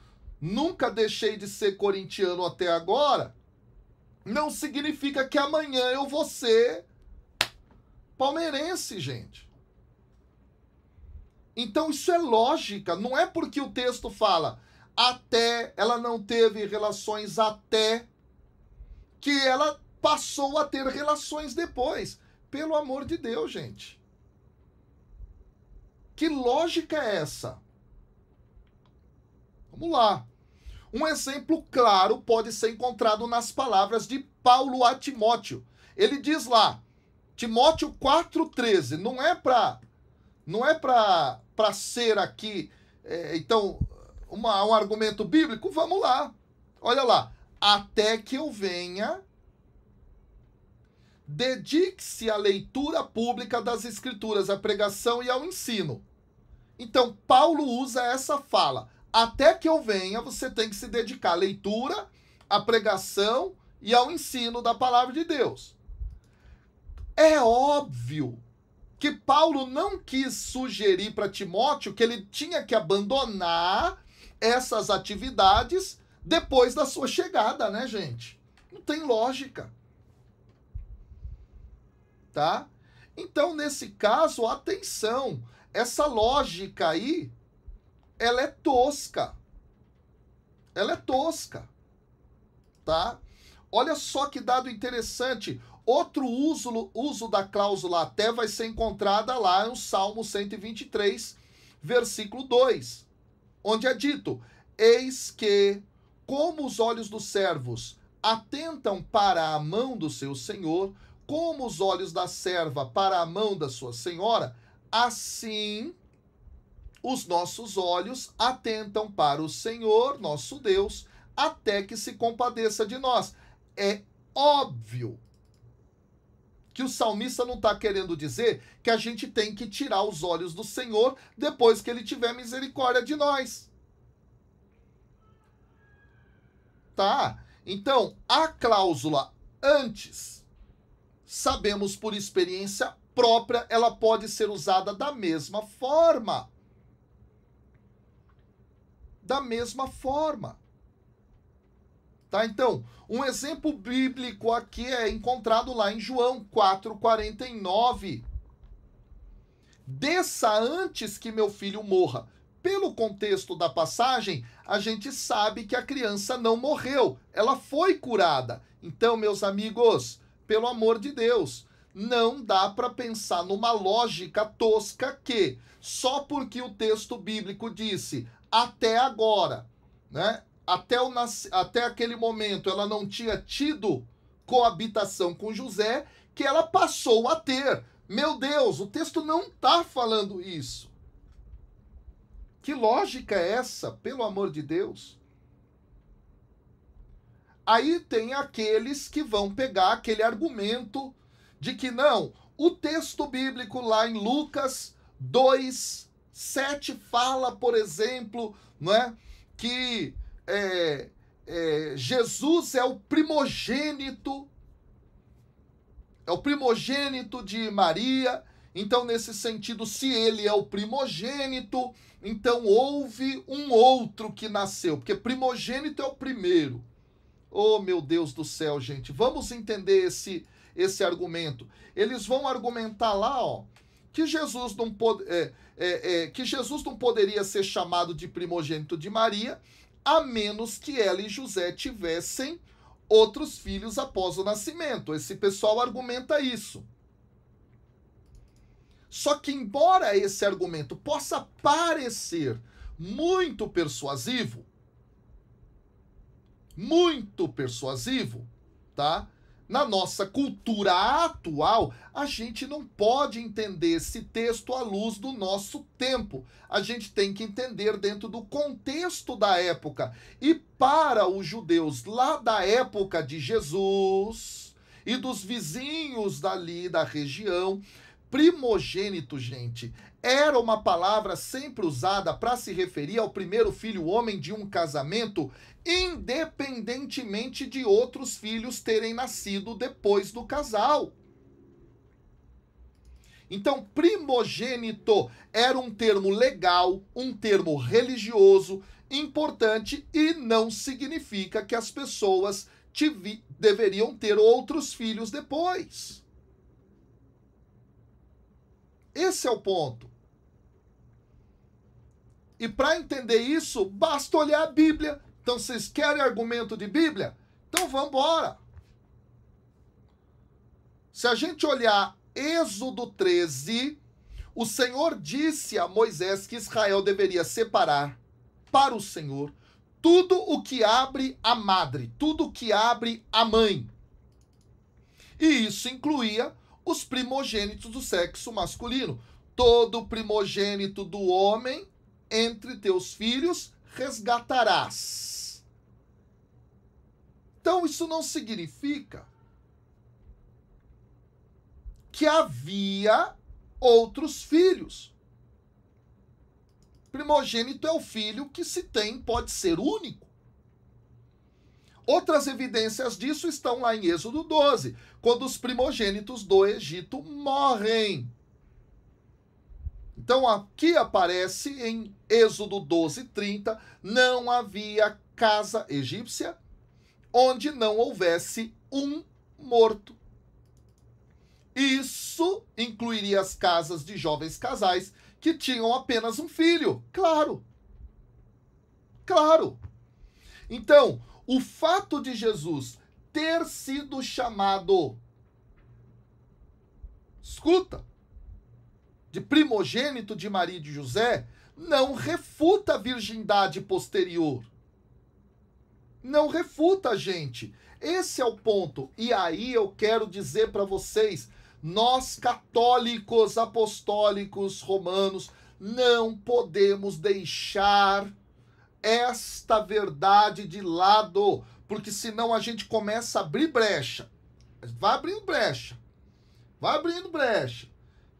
nunca deixei de ser corintiano até agora, não significa que amanhã eu vou ser palmeirense, gente. Então isso é lógica, não é porque o texto fala até ela não teve relações até que ela passou a ter relações depois. Pelo amor de Deus, gente. Que lógica é essa? Vamos lá. Um exemplo claro pode ser encontrado nas palavras de Paulo a Timóteo. Ele diz lá, Timóteo 4,13, não é para não é para para ser aqui, é, então, uma, um argumento bíblico? Vamos lá. Olha lá. Até que eu venha dedique-se à leitura pública das Escrituras, à pregação e ao ensino. Então, Paulo usa essa fala. Até que eu venha, você tem que se dedicar à leitura, à pregação e ao ensino da palavra de Deus. É óbvio que Paulo não quis sugerir para Timóteo que ele tinha que abandonar essas atividades depois da sua chegada, né, gente? Não tem lógica tá? Então, nesse caso, atenção, essa lógica aí, ela é tosca. Ela é tosca, tá? Olha só que dado interessante. Outro uso, uso da cláusula até vai ser encontrada lá no Salmo 123, versículo 2, onde é dito: Eis que, como os olhos dos servos atentam para a mão do seu senhor, como os olhos da serva para a mão da sua senhora, assim os nossos olhos atentam para o Senhor, nosso Deus, até que se compadeça de nós. É óbvio que o salmista não está querendo dizer que a gente tem que tirar os olhos do Senhor depois que ele tiver misericórdia de nós. Tá? Então, a cláusula antes sabemos por experiência própria, ela pode ser usada da mesma forma. Da mesma forma. Tá? Então, um exemplo bíblico aqui é encontrado lá em João 4:49. Desça antes que meu filho morra. Pelo contexto da passagem, a gente sabe que a criança não morreu, ela foi curada. Então, meus amigos, pelo amor de Deus, não dá para pensar numa lógica tosca que só porque o texto bíblico disse até agora, né? Até, o, até aquele momento ela não tinha tido coabitação com José, que ela passou a ter. Meu Deus, o texto não está falando isso. Que lógica é essa, pelo amor de Deus? Aí tem aqueles que vão pegar aquele argumento de que não, o texto bíblico lá em Lucas 2, 7 fala, por exemplo, não é, que é, é, Jesus é o primogênito, é o primogênito de Maria. Então, nesse sentido, se ele é o primogênito, então houve um outro que nasceu, porque primogênito é o primeiro. Oh, meu Deus do céu, gente. Vamos entender esse esse argumento. Eles vão argumentar lá, ó, que Jesus não pode, é, é, é, que Jesus não poderia ser chamado de primogênito de Maria, a menos que ela e José tivessem outros filhos após o nascimento. Esse pessoal argumenta isso. Só que embora esse argumento possa parecer muito persuasivo, muito persuasivo, tá? Na nossa cultura atual, a gente não pode entender esse texto à luz do nosso tempo. A gente tem que entender dentro do contexto da época. E para os judeus lá da época de Jesus e dos vizinhos dali da região, primogênito, gente, era uma palavra sempre usada para se referir ao primeiro filho homem de um casamento independentemente de outros filhos terem nascido depois do casal. Então, primogênito era um termo legal, um termo religioso, importante e não significa que as pessoas deveriam ter outros filhos depois. Esse é o ponto. E para entender isso, basta olhar a Bíblia, então vocês querem argumento de Bíblia? Então vamos embora. Se a gente olhar Êxodo 13, o Senhor disse a Moisés que Israel deveria separar para o Senhor tudo o que abre a madre, tudo o que abre a mãe. E isso incluía os primogênitos do sexo masculino. Todo primogênito do homem entre teus filhos resgatarás. Então, isso não significa que havia outros filhos. Primogênito é o filho que se tem, pode ser único. Outras evidências disso estão lá em Êxodo 12, quando os primogênitos do Egito morrem. Então aqui aparece em Êxodo 12, 30, não havia casa egípcia, onde não houvesse um morto. Isso incluiria as casas de jovens casais que tinham apenas um filho, claro. Claro. Então, o fato de Jesus ter sido chamado escuta, de primogênito de Maria e de José, não refuta a virgindade posterior não refuta a gente. Esse é o ponto. E aí eu quero dizer para vocês, nós católicos, apostólicos, romanos, não podemos deixar esta verdade de lado, porque senão a gente começa a abrir brecha. Vai abrindo brecha. Vai abrindo brecha.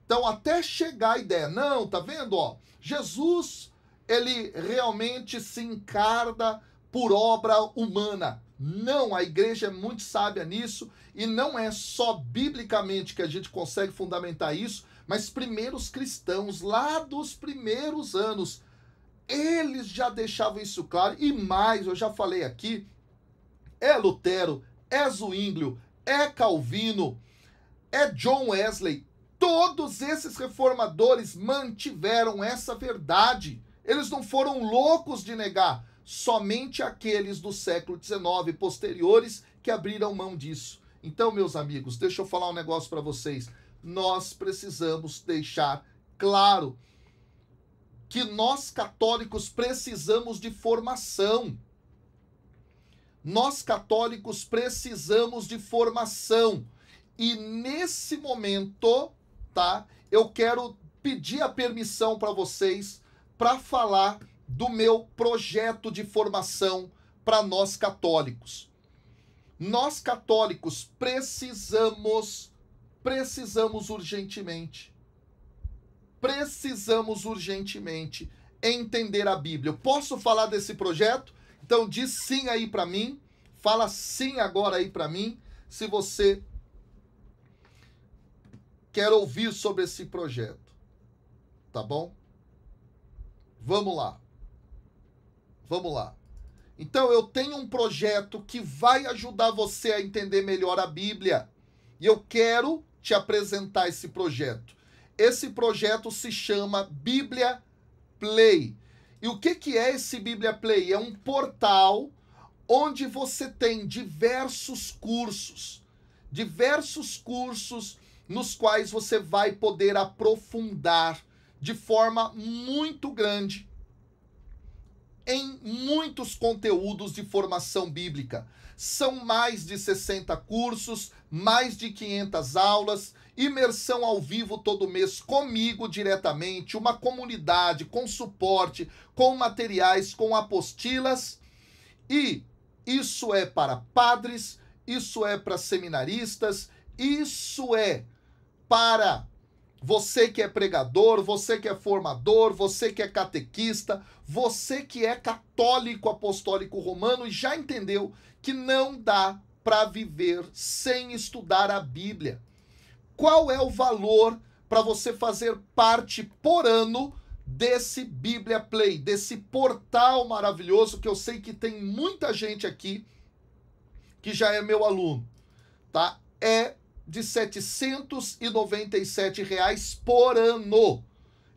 Então, até chegar a ideia, não, tá vendo, ó? Jesus, ele realmente se encarna por obra humana. Não, a igreja é muito sábia nisso e não é só biblicamente que a gente consegue fundamentar isso, mas primeiros cristãos, lá dos primeiros anos, eles já deixavam isso claro e mais, eu já falei aqui, é Lutero, é Zwinglio, é Calvino, é John Wesley, todos esses reformadores mantiveram essa verdade. Eles não foram loucos de negar somente aqueles do século XIX posteriores que abriram mão disso. Então, meus amigos, deixa eu falar um negócio para vocês. Nós precisamos deixar claro que nós católicos precisamos de formação. Nós católicos precisamos de formação. E nesse momento, tá? Eu quero pedir a permissão para vocês para falar do meu projeto de formação para nós católicos. Nós católicos precisamos, precisamos urgentemente, precisamos urgentemente entender a Bíblia. Eu posso falar desse projeto? Então diz sim aí para mim, fala sim agora aí para mim, se você quer ouvir sobre esse projeto, tá bom? Vamos lá. Vamos lá. Então eu tenho um projeto que vai ajudar você a entender melhor a Bíblia. E eu quero te apresentar esse projeto. Esse projeto se chama Bíblia Play. E o que, que é esse Bíblia Play? É um portal onde você tem diversos cursos, diversos cursos nos quais você vai poder aprofundar de forma muito grande em muitos conteúdos de formação bíblica. São mais de 60 cursos, mais de 500 aulas, imersão ao vivo todo mês comigo diretamente, uma comunidade com suporte, com materiais, com apostilas. E isso é para padres, isso é para seminaristas, isso é para você que é pregador, você que é formador, você que é catequista, você que é católico apostólico romano e já entendeu que não dá para viver sem estudar a Bíblia. Qual é o valor para você fazer parte por ano desse Bíblia Play, desse portal maravilhoso que eu sei que tem muita gente aqui que já é meu aluno, tá? É de R$ 797 reais por ano.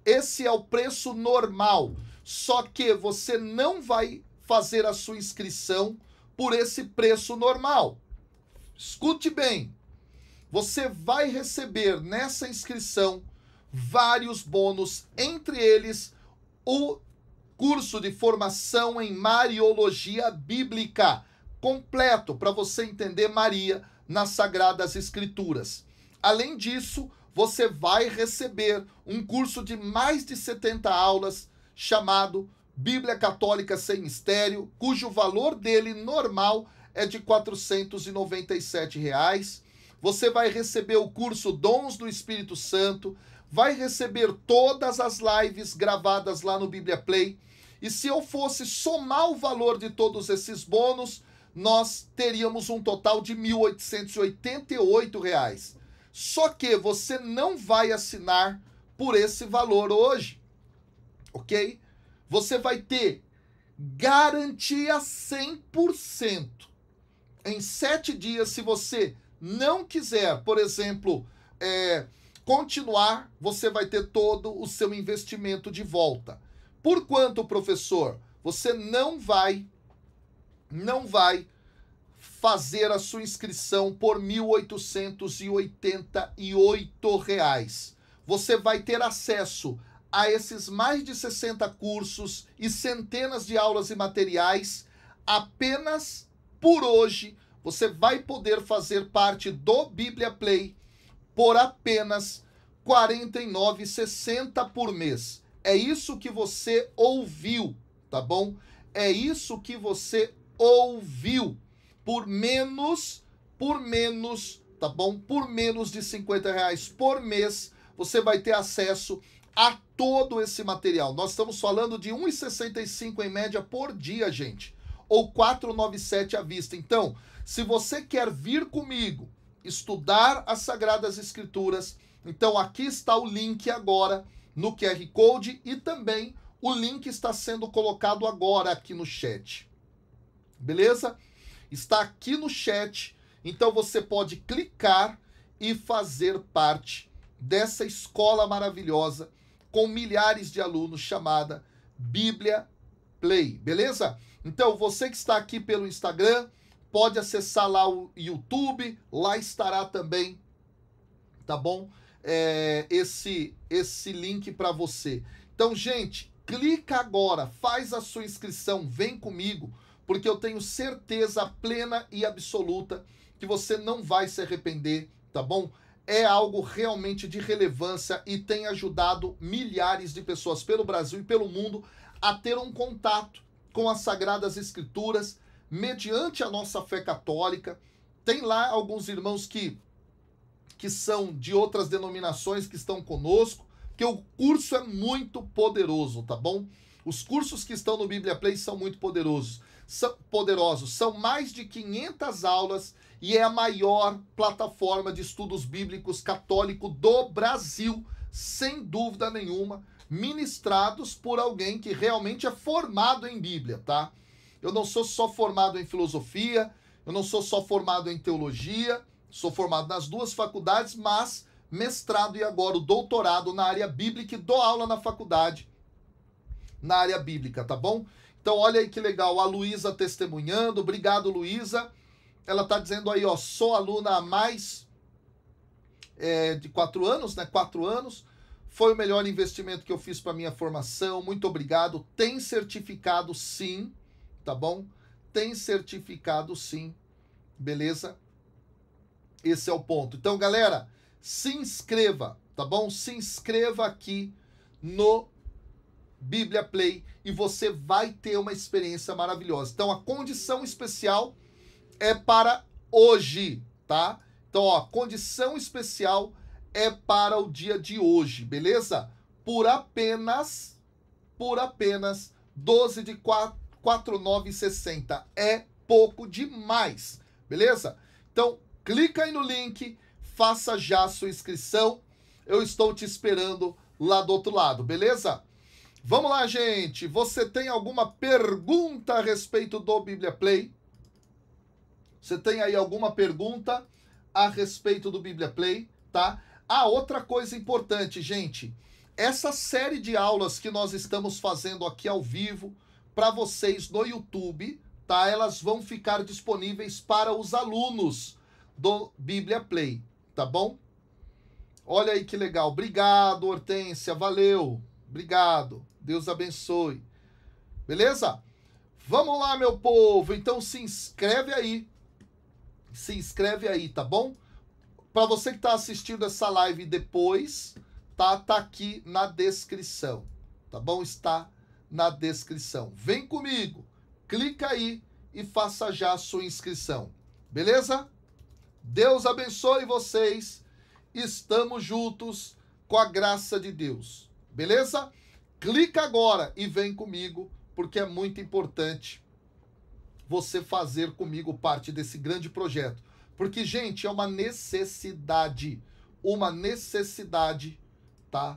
Esse é o preço normal. Só que você não vai fazer a sua inscrição por esse preço normal. Escute bem. Você vai receber nessa inscrição vários bônus, entre eles o curso de formação em Mariologia Bíblica completo para você entender Maria nas Sagradas Escrituras. Além disso, você vai receber um curso de mais de 70 aulas chamado Bíblia Católica Sem Mistério, cujo valor dele normal é de R$ 497. Reais. Você vai receber o curso Dons do Espírito Santo, vai receber todas as lives gravadas lá no Bíblia Play. E se eu fosse somar o valor de todos esses bônus, nós teríamos um total de R$ 1.888. Só que você não vai assinar por esse valor hoje, ok? Você vai ter garantia 100%. Em sete dias, se você não quiser, por exemplo, é, continuar, você vai ter todo o seu investimento de volta. Por quanto, professor? Você não vai não vai fazer a sua inscrição por R$ 1.888. Você vai ter acesso a esses mais de 60 cursos e centenas de aulas e materiais apenas por hoje. Você vai poder fazer parte do Bíblia Play por apenas R$ 49,60 por mês. É isso que você ouviu, tá bom? É isso que você ouviu por menos, por menos, tá bom? Por menos de 50 reais por mês, você vai ter acesso a todo esse material. Nós estamos falando de 1,65 em média por dia, gente, ou 4,97 à vista. Então, se você quer vir comigo estudar as Sagradas Escrituras, então aqui está o link agora no QR Code e também o link está sendo colocado agora aqui no chat. Beleza? Está aqui no chat, então você pode clicar e fazer parte dessa escola maravilhosa com milhares de alunos chamada Bíblia Play, beleza? Então você que está aqui pelo Instagram, pode acessar lá o YouTube, lá estará também, tá bom? É, esse esse link para você. Então, gente, clica agora, faz a sua inscrição, vem comigo porque eu tenho certeza plena e absoluta que você não vai se arrepender, tá bom? É algo realmente de relevância e tem ajudado milhares de pessoas pelo Brasil e pelo mundo a ter um contato com as Sagradas Escrituras mediante a nossa fé católica. Tem lá alguns irmãos que, que são de outras denominações que estão conosco, que o curso é muito poderoso, tá bom? Os cursos que estão no Bíblia Play são muito poderosos são, poderosos. São mais de 500 aulas e é a maior plataforma de estudos bíblicos católico do Brasil, sem dúvida nenhuma, ministrados por alguém que realmente é formado em Bíblia, tá? Eu não sou só formado em filosofia, eu não sou só formado em teologia, sou formado nas duas faculdades, mas mestrado e agora o doutorado na área bíblica e dou aula na faculdade na área bíblica, tá bom? Então olha aí que legal, a Luísa testemunhando. Obrigado, Luísa. Ela tá dizendo aí, ó, sou aluna há mais é, de quatro anos, né? Quatro anos. Foi o melhor investimento que eu fiz para minha formação. Muito obrigado. Tem certificado sim, tá bom? Tem certificado sim. Beleza? Esse é o ponto. Então, galera, se inscreva, tá bom? Se inscreva aqui no Bíblia Play e você vai ter uma experiência maravilhosa. Então a condição especial é para hoje, tá? Então, ó, condição especial é para o dia de hoje, beleza? Por apenas por apenas 12 de 4960 é pouco demais, beleza? Então, clica aí no link, faça já a sua inscrição. Eu estou te esperando lá do outro lado, beleza? Vamos lá, gente. Você tem alguma pergunta a respeito do Bíblia Play? Você tem aí alguma pergunta a respeito do Bíblia Play, tá? Ah, outra coisa importante, gente. Essa série de aulas que nós estamos fazendo aqui ao vivo para vocês no YouTube, tá? Elas vão ficar disponíveis para os alunos do Bíblia Play, tá bom? Olha aí que legal. Obrigado, Hortência. Valeu. Obrigado. Deus abençoe. Beleza? Vamos lá, meu povo. Então se inscreve aí. Se inscreve aí, tá bom? Para você que tá assistindo essa live depois, tá tá aqui na descrição. Tá bom? Está na descrição. Vem comigo. Clica aí e faça já a sua inscrição. Beleza? Deus abençoe vocês. Estamos juntos com a graça de Deus. Beleza? Clica agora e vem comigo, porque é muito importante você fazer comigo parte desse grande projeto. Porque, gente, é uma necessidade, uma necessidade, tá?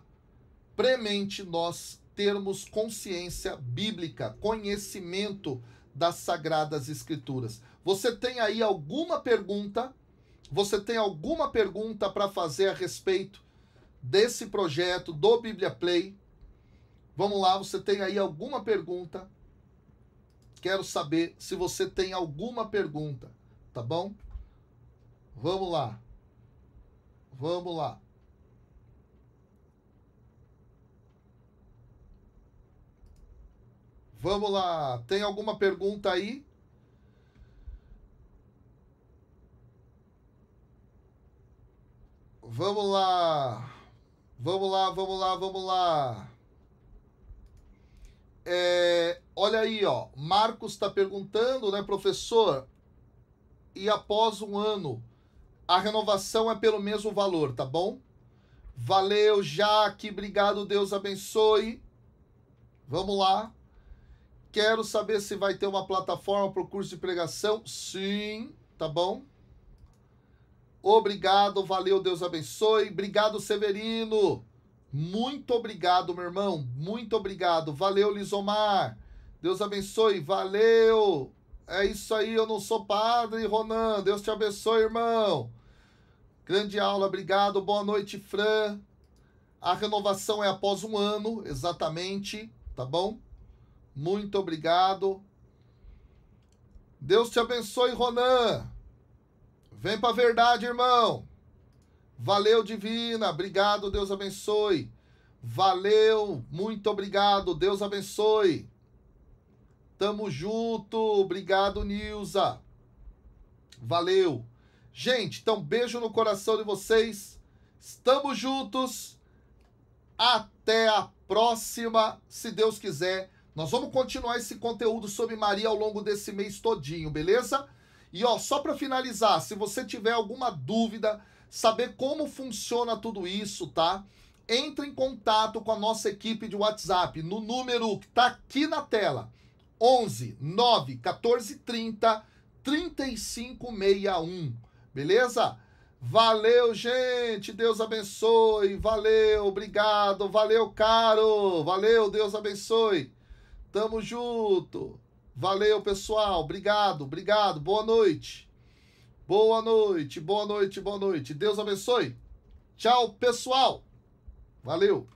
Premente nós termos consciência bíblica, conhecimento das sagradas escrituras. Você tem aí alguma pergunta? Você tem alguma pergunta para fazer a respeito desse projeto do Bíblia Play? Vamos lá, você tem aí alguma pergunta? Quero saber se você tem alguma pergunta, tá bom? Vamos lá. Vamos lá. Vamos lá. Tem alguma pergunta aí? Vamos lá. Vamos lá, vamos lá, vamos lá. É, olha aí, ó. Marcos está perguntando, né, professor? E após um ano, a renovação é pelo mesmo valor, tá bom? Valeu, Jaque. Obrigado, Deus abençoe. Vamos lá. Quero saber se vai ter uma plataforma para o curso de pregação. Sim, tá bom? Obrigado, valeu, Deus abençoe. Obrigado, Severino. Muito obrigado, meu irmão. Muito obrigado. Valeu, Lisomar. Deus abençoe. Valeu. É isso aí. Eu não sou padre, Ronan. Deus te abençoe, irmão. Grande aula. Obrigado. Boa noite, Fran. A renovação é após um ano, exatamente. Tá bom? Muito obrigado. Deus te abençoe, Ronan. Vem pra verdade, irmão. Valeu, Divina. Obrigado, Deus abençoe. Valeu, muito obrigado, Deus abençoe. Tamo junto, obrigado, Nilza. Valeu. Gente, então beijo no coração de vocês. Estamos juntos. Até a próxima, se Deus quiser. Nós vamos continuar esse conteúdo sobre Maria ao longo desse mês todinho, beleza? E ó, só para finalizar, se você tiver alguma dúvida, saber como funciona tudo isso, tá? Entre em contato com a nossa equipe de WhatsApp no número que tá aqui na tela. 11 9 14 30 3561. Beleza? Valeu, gente. Deus abençoe. Valeu, obrigado. Valeu, caro. Valeu, Deus abençoe. Tamo junto. Valeu, pessoal. Obrigado, obrigado. Boa noite. Boa noite, boa noite, boa noite. Deus abençoe. Tchau, pessoal. Valeu.